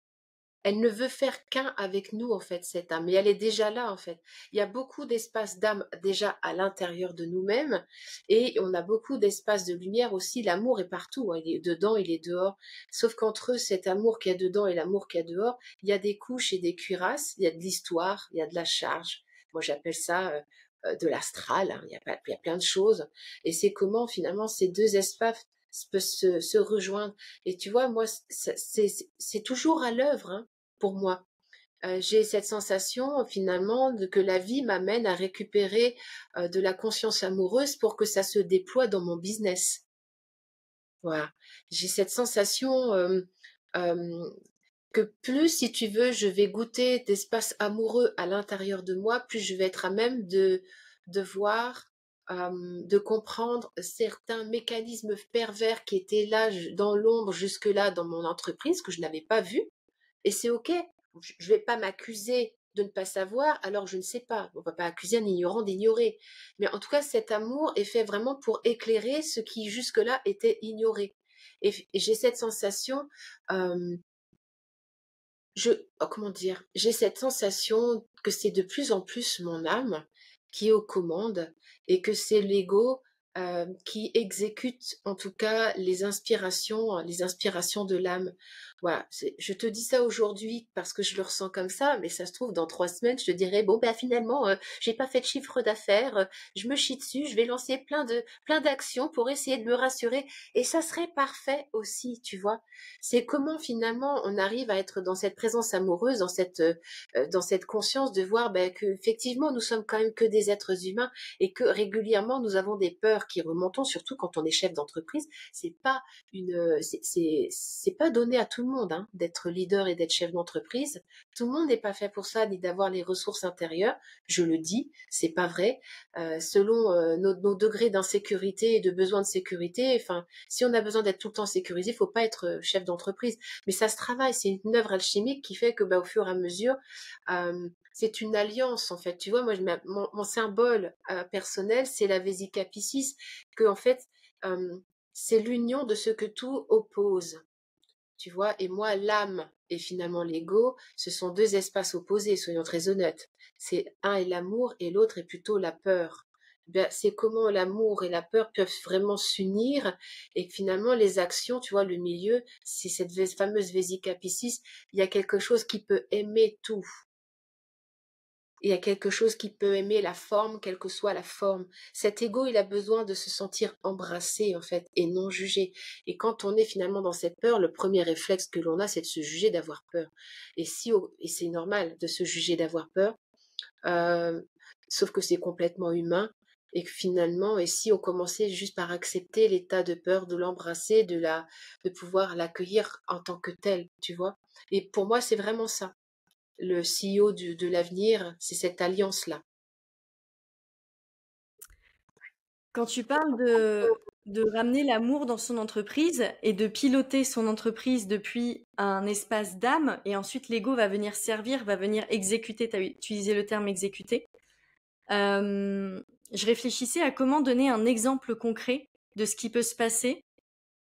elle ne veut faire qu'un avec nous, en fait, cette âme. Et elle est déjà là, en fait. Il y a beaucoup d'espace d'âme déjà à l'intérieur de nous-mêmes. Et on a beaucoup d'espace de lumière aussi. L'amour est partout. Hein, il est dedans, il est dehors. Sauf qu'entre eux, cet amour qu'il y a dedans et l'amour qu'il y a dehors, il y a des couches et des cuirasses. Il y a de l'histoire, il y a de la charge. Moi, j'appelle ça euh, euh, de l'astral. Hein, il, y a plein de choses. Et c'est comment, finalement, ces deux espaces peuvent se, rejoindre. Et tu vois, moi, c'est toujours à l'œuvre. Hein pour moi. Euh, j'ai cette sensation finalement de, que la vie m'amène à récupérer euh, de la conscience amoureuse pour que ça se déploie dans mon business. Voilà. J'ai cette sensation que plus, si tu veux, je vais goûter d'espace amoureux à l'intérieur de moi, plus je vais être à même de, de voir, de comprendre certains mécanismes pervers qui étaient là dans l'ombre jusque-là dans mon entreprise, que je n'avais pas vu et c'est OK. Je ne vais pas m'accuser de ne pas savoir, alors je ne sais pas. On ne va pas accuser un ignorant d'ignorer. Mais en tout cas, cet amour est fait vraiment pour éclairer ce qui jusque-là était ignoré. Et, j'ai cette sensation, je, oh, comment dire, j'ai cette sensation que c'est de plus en plus mon âme qui est aux commandes et que c'est l'ego qui exécute en tout cas les inspirations, les inspirations de l'âme je te dis ça aujourd'hui parce que je le ressens comme ça, mais ça se trouve dans trois semaines, je te dirai bon ben finalement euh, j'ai pas fait de chiffre d'affaires, euh, je me chie dessus, je vais lancer plein de plein d'actions pour essayer de me rassurer et ça serait parfait aussi, tu vois. C'est comment finalement on arrive à être dans cette présence amoureuse, dans cette euh, euh, dans cette conscience de voir ben, que effectivement nous sommes quand même que des êtres humains et que régulièrement nous avons des peurs qui remontons, surtout quand on est chef d'entreprise. C'est pas une c'est c'est pas donné à tout le monde monde hein, d'être leader et d'être chef d'entreprise. Tout le monde n'est pas fait pour ça ni d'avoir les ressources intérieures. Je le dis, c'est pas vrai. Euh, selon euh, nos, degrés d'insécurité et de besoin de sécurité, enfin, si on a besoin d'être tout le temps sécurisé, il faut pas être euh, chef d'entreprise. Mais ça se travaille. C'est une œuvre alchimique qui fait que, bah, au fur et à mesure, c'est une alliance en fait. Tu vois, moi, mon, symbole personnel, c'est la vésica piscis, que en fait c'est l'union de ce que tout oppose tu vois. Et moi, l'âme et finalement l'ego, ce sont deux espaces opposés, soyons très honnêtes. C'est un est l'amour et l'autre est plutôt la peur. Ben, c'est comment l'amour et la peur peuvent vraiment s'unir et finalement les actions, tu vois, le milieu, c'est cette fameuse vésica il y a quelque chose qui peut aimer tout, il y a quelque chose qui peut aimer la forme, quelle que soit la forme. Cet ego, il a besoin de se sentir embrassé, en fait, et non jugé. Et quand on est finalement dans cette peur, le premier réflexe que l'on a, c'est de se juger d'avoir peur. Et si, et c'est normal de se juger d'avoir peur, euh, sauf que c'est complètement humain. Et finalement, et si on commençait juste par accepter l'état de peur, de l'embrasser, de la, de pouvoir l'accueillir en tant que tel, tu vois. Et pour moi, c'est vraiment ça le CEO de l'avenir, c'est cette alliance-là. Quand tu parles de, ramener l'amour dans son entreprise et de piloter son entreprise depuis un espace d'âme, et ensuite l'ego va venir servir, va venir exécuter, tu as le terme exécuter, euh, je réfléchissais à comment donner un exemple concret de ce qui peut se passer.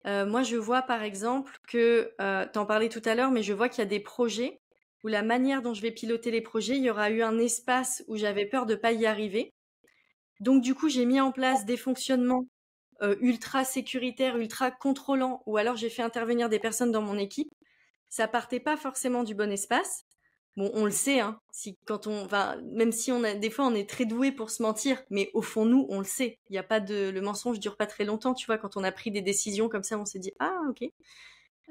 Euh, moi, je vois par exemple que, euh, tu en parlais tout à l'heure, mais je vois qu'il y a des projets ou la manière dont je vais piloter les projets, il y aura eu un espace où j'avais peur de pas y arriver. Donc du coup, j'ai mis en place des fonctionnements euh, ultra sécuritaires, ultra contrôlants, ou alors j'ai fait intervenir des personnes dans mon équipe. Ça partait pas forcément du bon espace. Bon, on le sait, hein, si quand on même si on a des fois on est très doué pour se mentir, mais au fond nous, on le sait. Il n'y a pas de le mensonge dure pas très longtemps, tu vois. Quand on a pris des décisions comme ça, on s'est dit ah ok.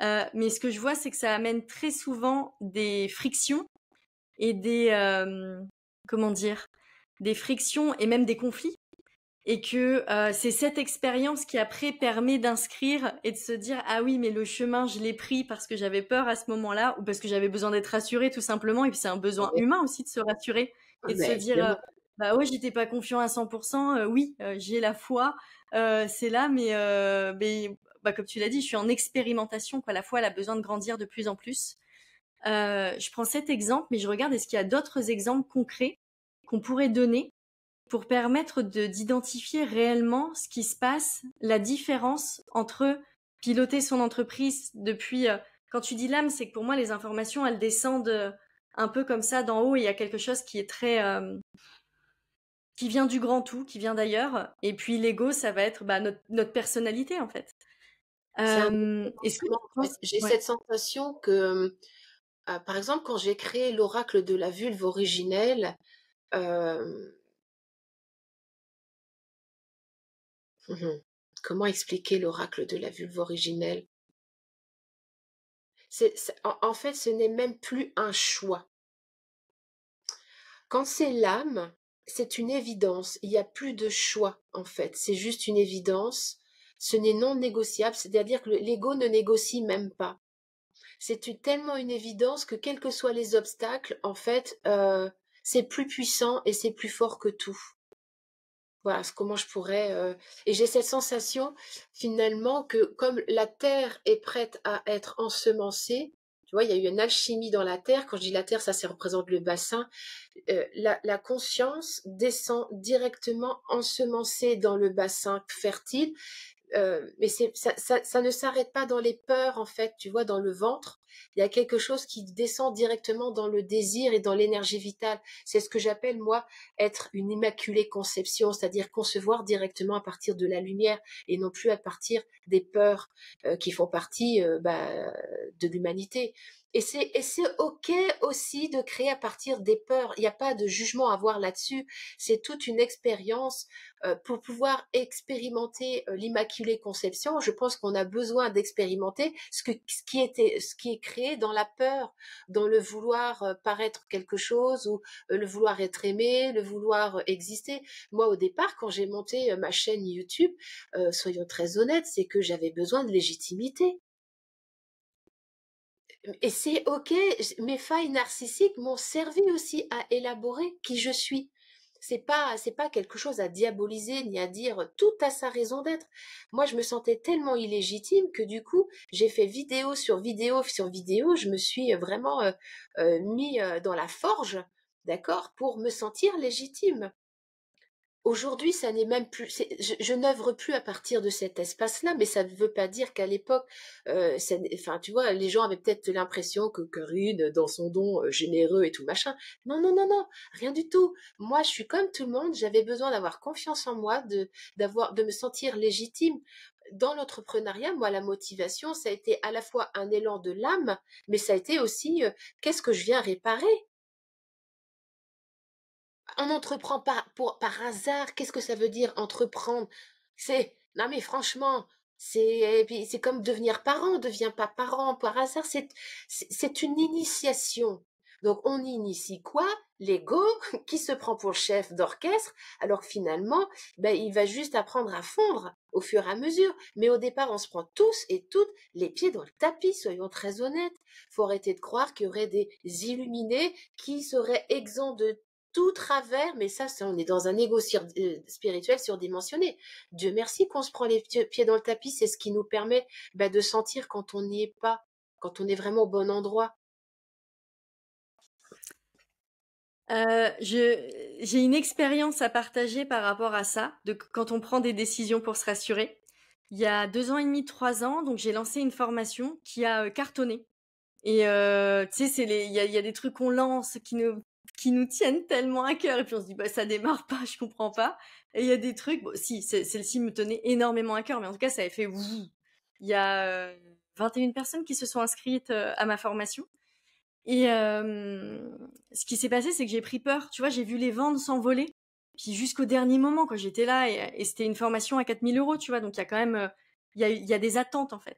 Euh, mais ce que je vois, c'est que ça amène très souvent des frictions et des euh, comment dire, des frictions et même des conflits. Et que euh, c'est cette expérience qui après permet d'inscrire et de se dire ah oui mais le chemin je l'ai pris parce que j'avais peur à ce moment-là ou parce que j'avais besoin d'être rassuré tout simplement et puis c'est un besoin humain aussi de se rassurer ah et de se ben, dire bah ouais, j'étais pas confiant à 100%. oui, j'ai la foi, c'est là, mais, mais bah, comme tu l'as dit, je suis en expérimentation, quoi. La fois, elle a besoin de grandir de plus en plus. Euh, je prends cet exemple, mais je regarde est-ce qu'il y a d'autres exemples concrets qu'on pourrait donner pour permettre d'identifier réellement ce qui se passe, la différence entre piloter son entreprise depuis. Euh, quand tu dis l'âme, c'est que pour moi, les informations, elles descendent euh, un peu comme ça d'en haut. Il y a quelque chose qui est très. qui vient du grand tout, qui vient d'ailleurs. Et puis l'ego, ça va être bah, notre personnalité, en fait j'ai cette sensation que, euh, par exemple, quand j'ai créé l'oracle de la vulve originelle, mmh comment expliquer l'oracle de la vulve originelle en fait, ce n'est même plus un choix. Quand c'est l'âme, c'est une évidence. Il n'y a plus de choix, en fait. C'est juste une évidence ce n'est non négociable, c'est-à-dire que l'ego ne négocie même pas. C'est tellement une évidence que quels que soient les obstacles, en fait, euh, c'est plus puissant et c'est plus fort que tout. Voilà, comment je pourrais. Euh, et j'ai cette sensation finalement que comme la terre est prête à être ensemencée, tu vois, il y a eu une alchimie dans la terre. Quand je dis la terre, ça, ça représente le bassin. Euh, la, la, conscience descend directement ensemencée dans le bassin fertile euh, mais ça, ne s'arrête pas dans les peurs, en fait, tu vois, dans le ventre. Il y a quelque chose qui descend directement dans le désir et dans l'énergie vitale. C'est ce que j'appelle, moi, être une immaculée conception, c'est-à-dire concevoir directement à partir de la lumière et non plus à partir des peurs euh, qui font partie euh, bah, de l'humanité. Et c'est, OK aussi de créer à partir des peurs. Il n'y a pas de jugement à avoir là-dessus. C'est toute une expérience euh, pour pouvoir expérimenter euh, l'Immaculée Conception. Je pense qu'on a besoin d'expérimenter ce, ce, qui était, ce qui est créé dans la peur, dans le vouloir euh, paraître quelque chose ou le vouloir être aimé, le vouloir exister. Moi, au départ, quand j'ai monté ma chaîne YouTube, soyons très honnêtes, c'est que j'avais besoin de légitimité. Et c'est OK, mes failles narcissiques m'ont servi aussi à élaborer qui je suis. C'est pas, c'est pas quelque chose à diaboliser ni à dire tout a sa raison d'être. Moi, je me sentais tellement illégitime que du coup, j'ai fait vidéo sur vidéo sur vidéo. Je me suis vraiment euh, euh, mis euh, dans la forge, d'accord, pour me sentir légitime. Aujourd'hui, ça n'est même plus. Je, je n'œuvre plus à partir de cet espace-là, mais ça ne veut pas dire qu'à l'époque, euh, enfin, tu vois, les gens avaient peut-être l'impression que Corinne, dans son don euh, généreux et tout machin. Non, non, non, non, rien du tout. Moi, je suis comme tout le monde. J'avais besoin d'avoir confiance en moi, de d'avoir, de me sentir légitime. Dans l'entrepreneuriat, moi, la motivation, ça a été à la fois un élan de l'âme, mais ça a été aussi euh, qu'est-ce que je viens réparer on entreprend pas pour, par hasard. Qu'est-ce que ça veut dire entreprendre C'est non mais franchement, c'est c'est comme devenir parent. On devient pas parent par hasard. C'est c'est une initiation. Donc on initie quoi L'ego (laughs) qui se prend pour chef d'orchestre, alors que finalement, ben, il va juste apprendre à fondre au fur et à mesure. Mais au départ, on se prend tous et toutes les pieds dans le tapis, soyons très honnêtes. Faut arrêter de croire qu'il y aurait des illuminés qui seraient exempts de tout travers, mais ça, on est dans un égo euh, spirituel surdimensionné. Dieu merci qu'on se prend les pieds dans le tapis, c'est ce qui nous permet bah, de sentir quand on n'y est pas, quand on est vraiment au bon endroit. Euh, je J'ai une expérience à partager par rapport à ça, de quand on prend des décisions pour se rassurer. Il y a deux ans et demi, trois ans, donc j'ai lancé une formation qui a euh, cartonné. Et tu sais, il y a, y a, des trucs qu'on lance qui ne qui nous tiennent tellement à cœur. Et puis on se dit, bah, ça démarre pas, je comprends pas. Et il y a des trucs, bon, si, celle-ci me tenait énormément à cœur, mais en tout cas, ça avait fait Il y a 21 euh, personnes qui se sont inscrites euh, à ma formation. Et euh, ce qui s'est passé, c'est que j'ai pris peur. Tu vois, j'ai vu les ventes s'envoler. Puis jusqu'au dernier moment, quand j'étais là, et, c'était une formation à 4000 euros, tu vois, donc il y a quand même, il y a, y a des attentes en fait.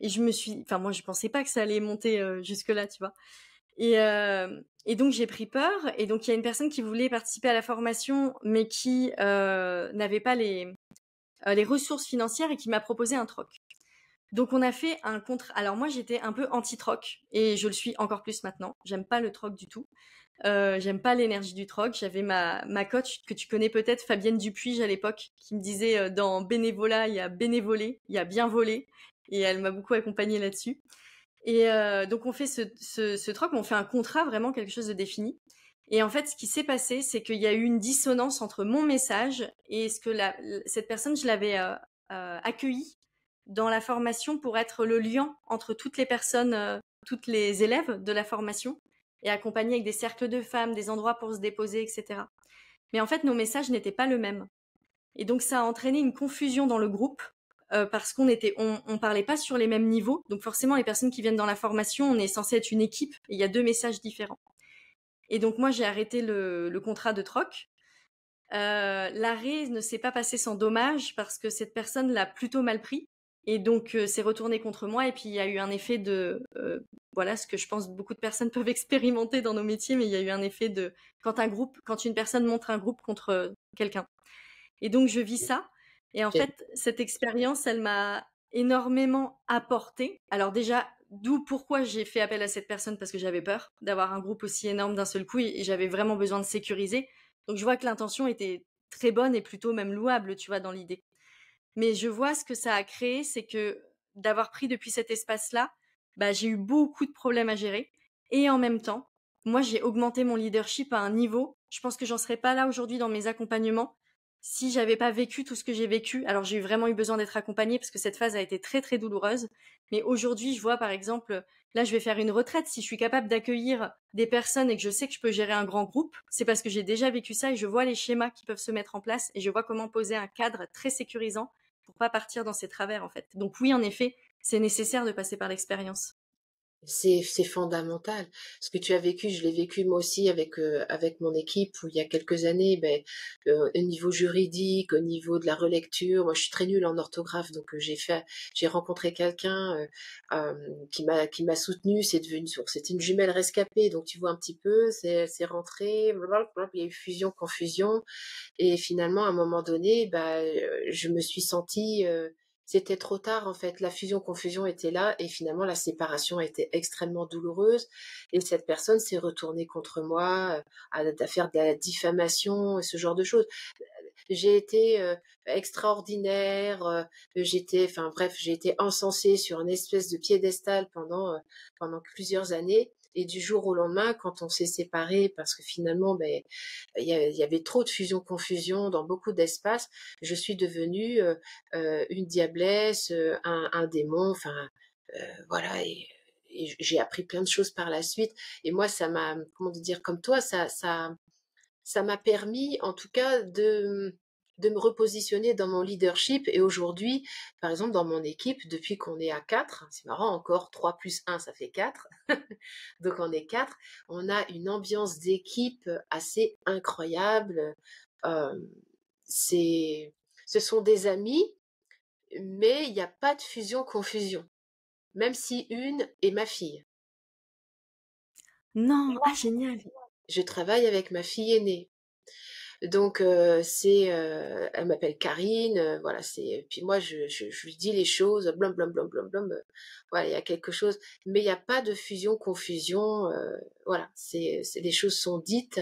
Et je me suis, enfin moi je pensais pas que ça allait monter jusque là, tu vois. Et, euh, et donc j'ai pris peur. Et donc il y a une personne qui voulait participer à la formation, mais qui euh, n'avait pas les, euh, les ressources financières et qui m'a proposé un troc. Donc on a fait un contre. Alors moi j'étais un peu anti-troc et je le suis encore plus maintenant. J'aime pas le troc du tout. Euh, j'aime pas l'énergie du troc. J'avais ma, ma coach que tu connais peut-être, Fabienne Dupuis à l'époque, qui me disait euh, dans bénévolat il y a bénévolé, il y a bien volé, et elle m'a beaucoup accompagnée là-dessus. Et euh, donc on fait ce, ce, troc, on fait un contrat vraiment quelque chose de défini. Et en fait, ce qui s'est passé, c'est qu'il y a eu une dissonance entre mon message et ce que cette personne, je l'avais euh, euh, accueillie dans la formation pour être le lien entre toutes les personnes, toutes les élèves de la formation et accompagner avec des cercles de femmes, des endroits pour se déposer, etc. Mais en fait, nos messages n'étaient pas le même. Et donc ça a entraîné une confusion dans le groupe euh, parce qu'on était, on, on, parlait pas sur les mêmes niveaux. Donc forcément, les personnes qui viennent dans la formation, on est censé être une équipe. il y a deux messages différents. Et donc moi, j'ai arrêté le, le, contrat de troc. Euh, L'arrêt ne s'est pas passé sans dommage parce que cette personne l'a plutôt mal pris. Et donc, euh, c'est retourné contre moi. Et puis, il y a eu un effet de, euh, voilà, ce que je pense beaucoup de personnes (laughs) peuvent expérimenter dans nos métiers, mais il y a eu un effet de quand un groupe, quand une personne montre un groupe contre quelqu'un. Et donc, je vis ça. Et en fait, cette expérience, elle m'a énormément apporté. Alors déjà, d'où pourquoi j'ai fait appel à cette personne parce que j'avais peur d'avoir un groupe aussi énorme d'un seul coup et j'avais vraiment besoin de sécuriser. Donc je vois que l'intention était très bonne et plutôt même louable, tu vois, dans l'idée. Mais je vois ce que ça a créé, c'est que d'avoir pris depuis cet espace-là, bah, j'ai eu beaucoup de problèmes à gérer. Et en même temps, moi, j'ai augmenté mon leadership à un niveau. Je pense que j'en serais pas là aujourd'hui dans mes accompagnements si j'avais pas vécu tout ce que j'ai vécu, alors j'ai vraiment eu besoin d'être accompagnée parce que cette phase a été très très douloureuse. Mais aujourd'hui, je vois par exemple, là je vais faire une retraite. Si je suis capable d'accueillir des personnes et que je sais que je peux gérer un grand groupe, c'est parce que j'ai déjà vécu ça et je vois les schémas qui peuvent se mettre en place et je vois comment poser un cadre très sécurisant pour pas partir dans ces travers en fait. Donc oui, en effet, c'est nécessaire de passer par l'expérience. C'est fondamental. Ce que tu as vécu, je l'ai vécu moi aussi avec euh, avec mon équipe où il y a quelques années, ben euh, au niveau juridique, au niveau de la relecture, moi je suis très nulle en orthographe, donc euh, j'ai fait, j'ai rencontré quelqu'un qui m'a qui m'a soutenu. C'est devenu, c'était une jumelle rescapée, donc tu vois un petit peu, c'est c'est rentré, il y a eu fusion confusion, et finalement à un moment donné, ben je me suis sentie c'était trop tard en fait. La fusion-confusion était là et finalement la séparation était extrêmement douloureuse et cette personne s'est retournée contre moi euh, à, faire de la diffamation et ce genre de choses. J'ai été euh, extraordinaire, euh, j'étais, enfin bref, j'ai été encensée sur une espèce de piédestal pendant pendant plusieurs années et du jour au lendemain, quand on s'est séparé, parce que finalement, ben, il y, avait trop de fusion-confusion dans beaucoup d'espaces, je suis devenue euh, euh, une diablesse, euh, un, démon, enfin, voilà. Et, j'ai appris plein de choses par la suite. Et moi, ça m'a, comment dire, comme toi, ça, ça, ça m'a permis, en tout cas, de de me repositionner dans mon leadership. Et aujourd'hui, par exemple, dans mon équipe, depuis qu'on est à 4, c'est marrant encore, 3 plus 1, ça fait 4. (laughs) Donc on est 4. On a une ambiance d'équipe assez incroyable. Euh, ce sont des amis, mais il n'y a pas de fusion-confusion. Même si une est ma fille. Non, ah génial. Je travaille avec ma fille aînée. Donc euh, c'est, euh, elle m'appelle Karine, euh, voilà c'est, puis moi je, je, je, lui dis les choses, blom blom blom blom blom, voilà il y a quelque chose, mais il n'y a pas de fusion confusion, voilà c'est, c'est les choses sont dites.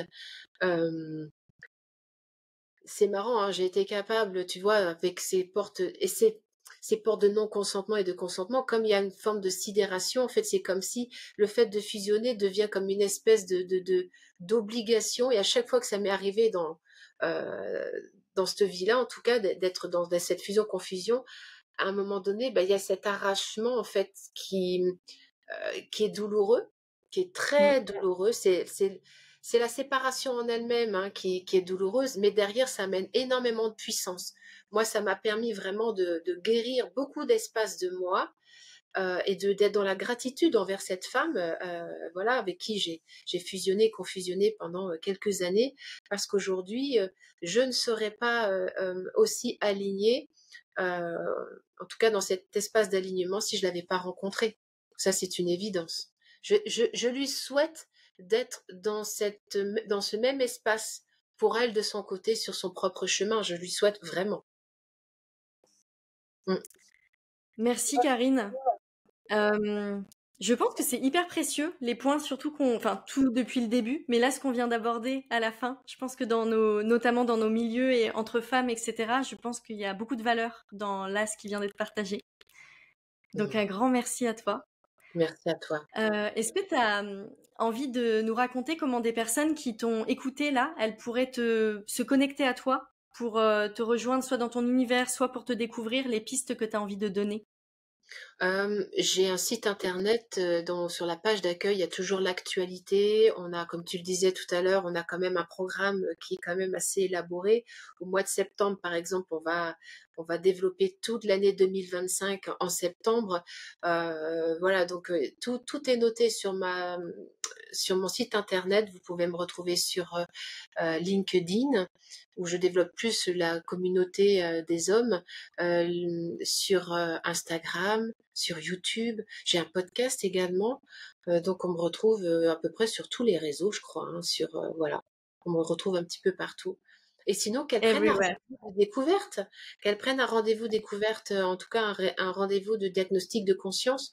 c'est marrant, hein, j'ai été capable, tu vois, avec ces portes et ces ces portes de non-consentement et de consentement, comme il y a une forme de sidération, en fait, c'est comme si le fait de fusionner devient comme une espèce de d'obligation. De, d'obligation et à chaque fois que ça m'est arrivé dans euh, dans cette vie-là, en tout cas, d'être dans, cette fusion-confusion, à un moment donné, bah, il y a cet arrachement en fait qui euh, est douloureux, qui est très mmh. douloureux. C'est la séparation en elle-même hein, qui, est douloureuse, mais derrière, ça amène énormément de puissance. Moi, ça m'a permis vraiment de, guérir beaucoup d'espace de moi euh, et de d'être dans la gratitude envers cette femme, euh, voilà, avec qui j'ai j'ai fusionné, confusionné pendant euh, quelques années, parce qu'aujourd'hui je ne serais pas aussi alignée, en tout cas dans cet espace d'alignement, si je l'avais pas rencontrée Ça c'est une évidence. Je, je, je lui souhaite d'être dans cette dans ce même espace pour elle de son côté sur son propre chemin. Je lui souhaite vraiment. Mm. Merci Karine je pense que c'est hyper précieux, les points surtout qu'on, enfin tout depuis le début, mais là ce qu'on vient d'aborder à la fin, je pense que dans nos, notamment dans nos milieux et entre femmes, etc., je pense qu'il y a beaucoup de valeur dans là ce qui vient d'être partagé. Donc mmh. un grand merci à toi. Merci à toi. Est-ce que tu as envie de nous raconter comment des personnes qui t'ont écouté là, elles pourraient te, se connecter à toi pour te rejoindre soit dans ton univers, soit pour te découvrir les pistes que tu as envie de donner j'ai un site internet dont sur la page d'accueil, il y a toujours l'actualité. On a, comme tu le disais tout à l'heure, on a quand même un programme qui est quand même assez élaboré. Au mois de septembre, par exemple, on va, on va développer toute l'année 2025 en septembre. Euh, voilà, donc tout, tout est noté sur ma, sur mon site internet. Vous pouvez me retrouver sur euh, LinkedIn où je développe plus la communauté des hommes, sur Instagram sur YouTube. J'ai un podcast également. Euh, donc on me retrouve euh, à peu près sur tous les réseaux, je crois. Hein, sur euh, voilà, on me retrouve un petit peu partout. Et sinon, qu'elles eh prennent un rendez-vous découverte, qu'elles prennent un rendez-vous découverte, en tout cas un, rendez-vous de diagnostic de conscience,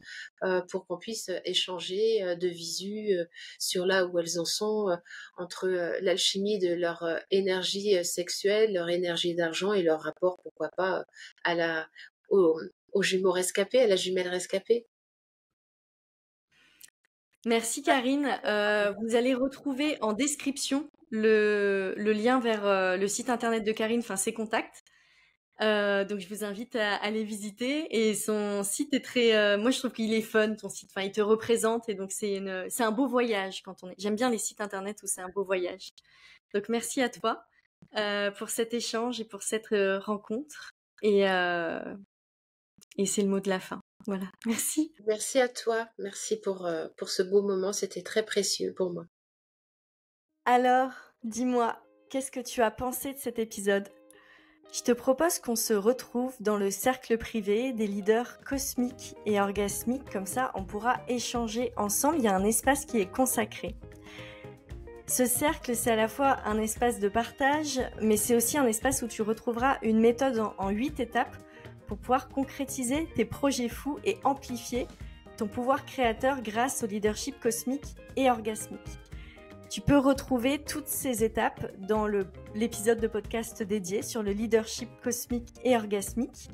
pour qu'on puisse échanger de visu sur là où elles en sont entre l'alchimie de leur énergie sexuelle, leur énergie d'argent et leur rapport, pourquoi pas, à la au, aux jumeaux rescapés, à la jumelle rescapée. Merci Karine. Euh, vous allez retrouver en description le, lien vers euh, le site internet de Karine, enfin ses contacts. Euh, donc je vous invite à, aller visiter et son site est très, moi je trouve qu'il est fun ton site, enfin il te représente et donc c'est une, c'est un beau voyage quand on est. J'aime bien les sites internet où c'est un beau voyage. Donc merci à toi pour cet échange et pour cette rencontre et et c'est le mot de la fin. Voilà, merci. Merci à toi, merci pour, euh, pour ce beau moment, c'était très précieux pour moi. Alors, dis-moi, qu'est-ce que tu as pensé de cet épisode Je te propose qu'on se retrouve dans le cercle privé des leaders cosmiques et orgasmiques, comme ça on pourra échanger ensemble, il y a un espace qui est consacré. Ce cercle, c'est à la fois un espace de partage, mais c'est aussi un espace où tu retrouveras une méthode en, huit étapes pour pouvoir concrétiser tes projets fous et amplifier ton pouvoir créateur grâce au leadership cosmique et orgasmique. Tu peux retrouver toutes ces étapes dans l'épisode de podcast dédié sur le leadership cosmique et orgasmique.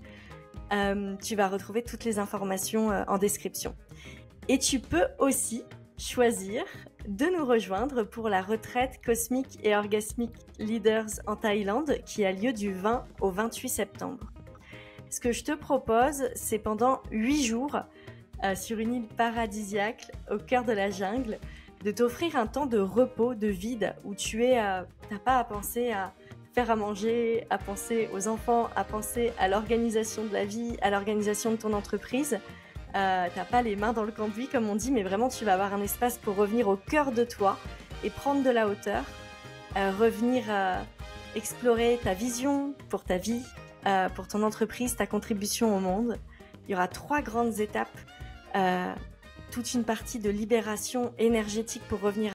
Euh, tu vas retrouver toutes les informations euh, en description. Et tu peux aussi choisir de nous rejoindre pour la retraite cosmique et orgasmique Leaders en Thaïlande qui a lieu du 20 au 28 septembre. Ce que je te propose, c'est pendant 8 jours, euh, sur une île paradisiaque au cœur de la jungle, de t'offrir un temps de repos, de vide, où tu es, euh, t'as pas à penser à faire à manger, à penser aux enfants, à penser à l'organisation de la vie, à l'organisation de ton entreprise. Euh, n'as pas les mains dans le cambouis comme on dit, mais vraiment tu vas avoir un espace pour revenir au cœur de toi et prendre de la hauteur, euh, revenir explorer ta vision pour ta vie, euh, pour ton entreprise, ta contribution au monde. Il y aura trois grandes étapes. Euh, toute une partie de libération énergétique pour revenir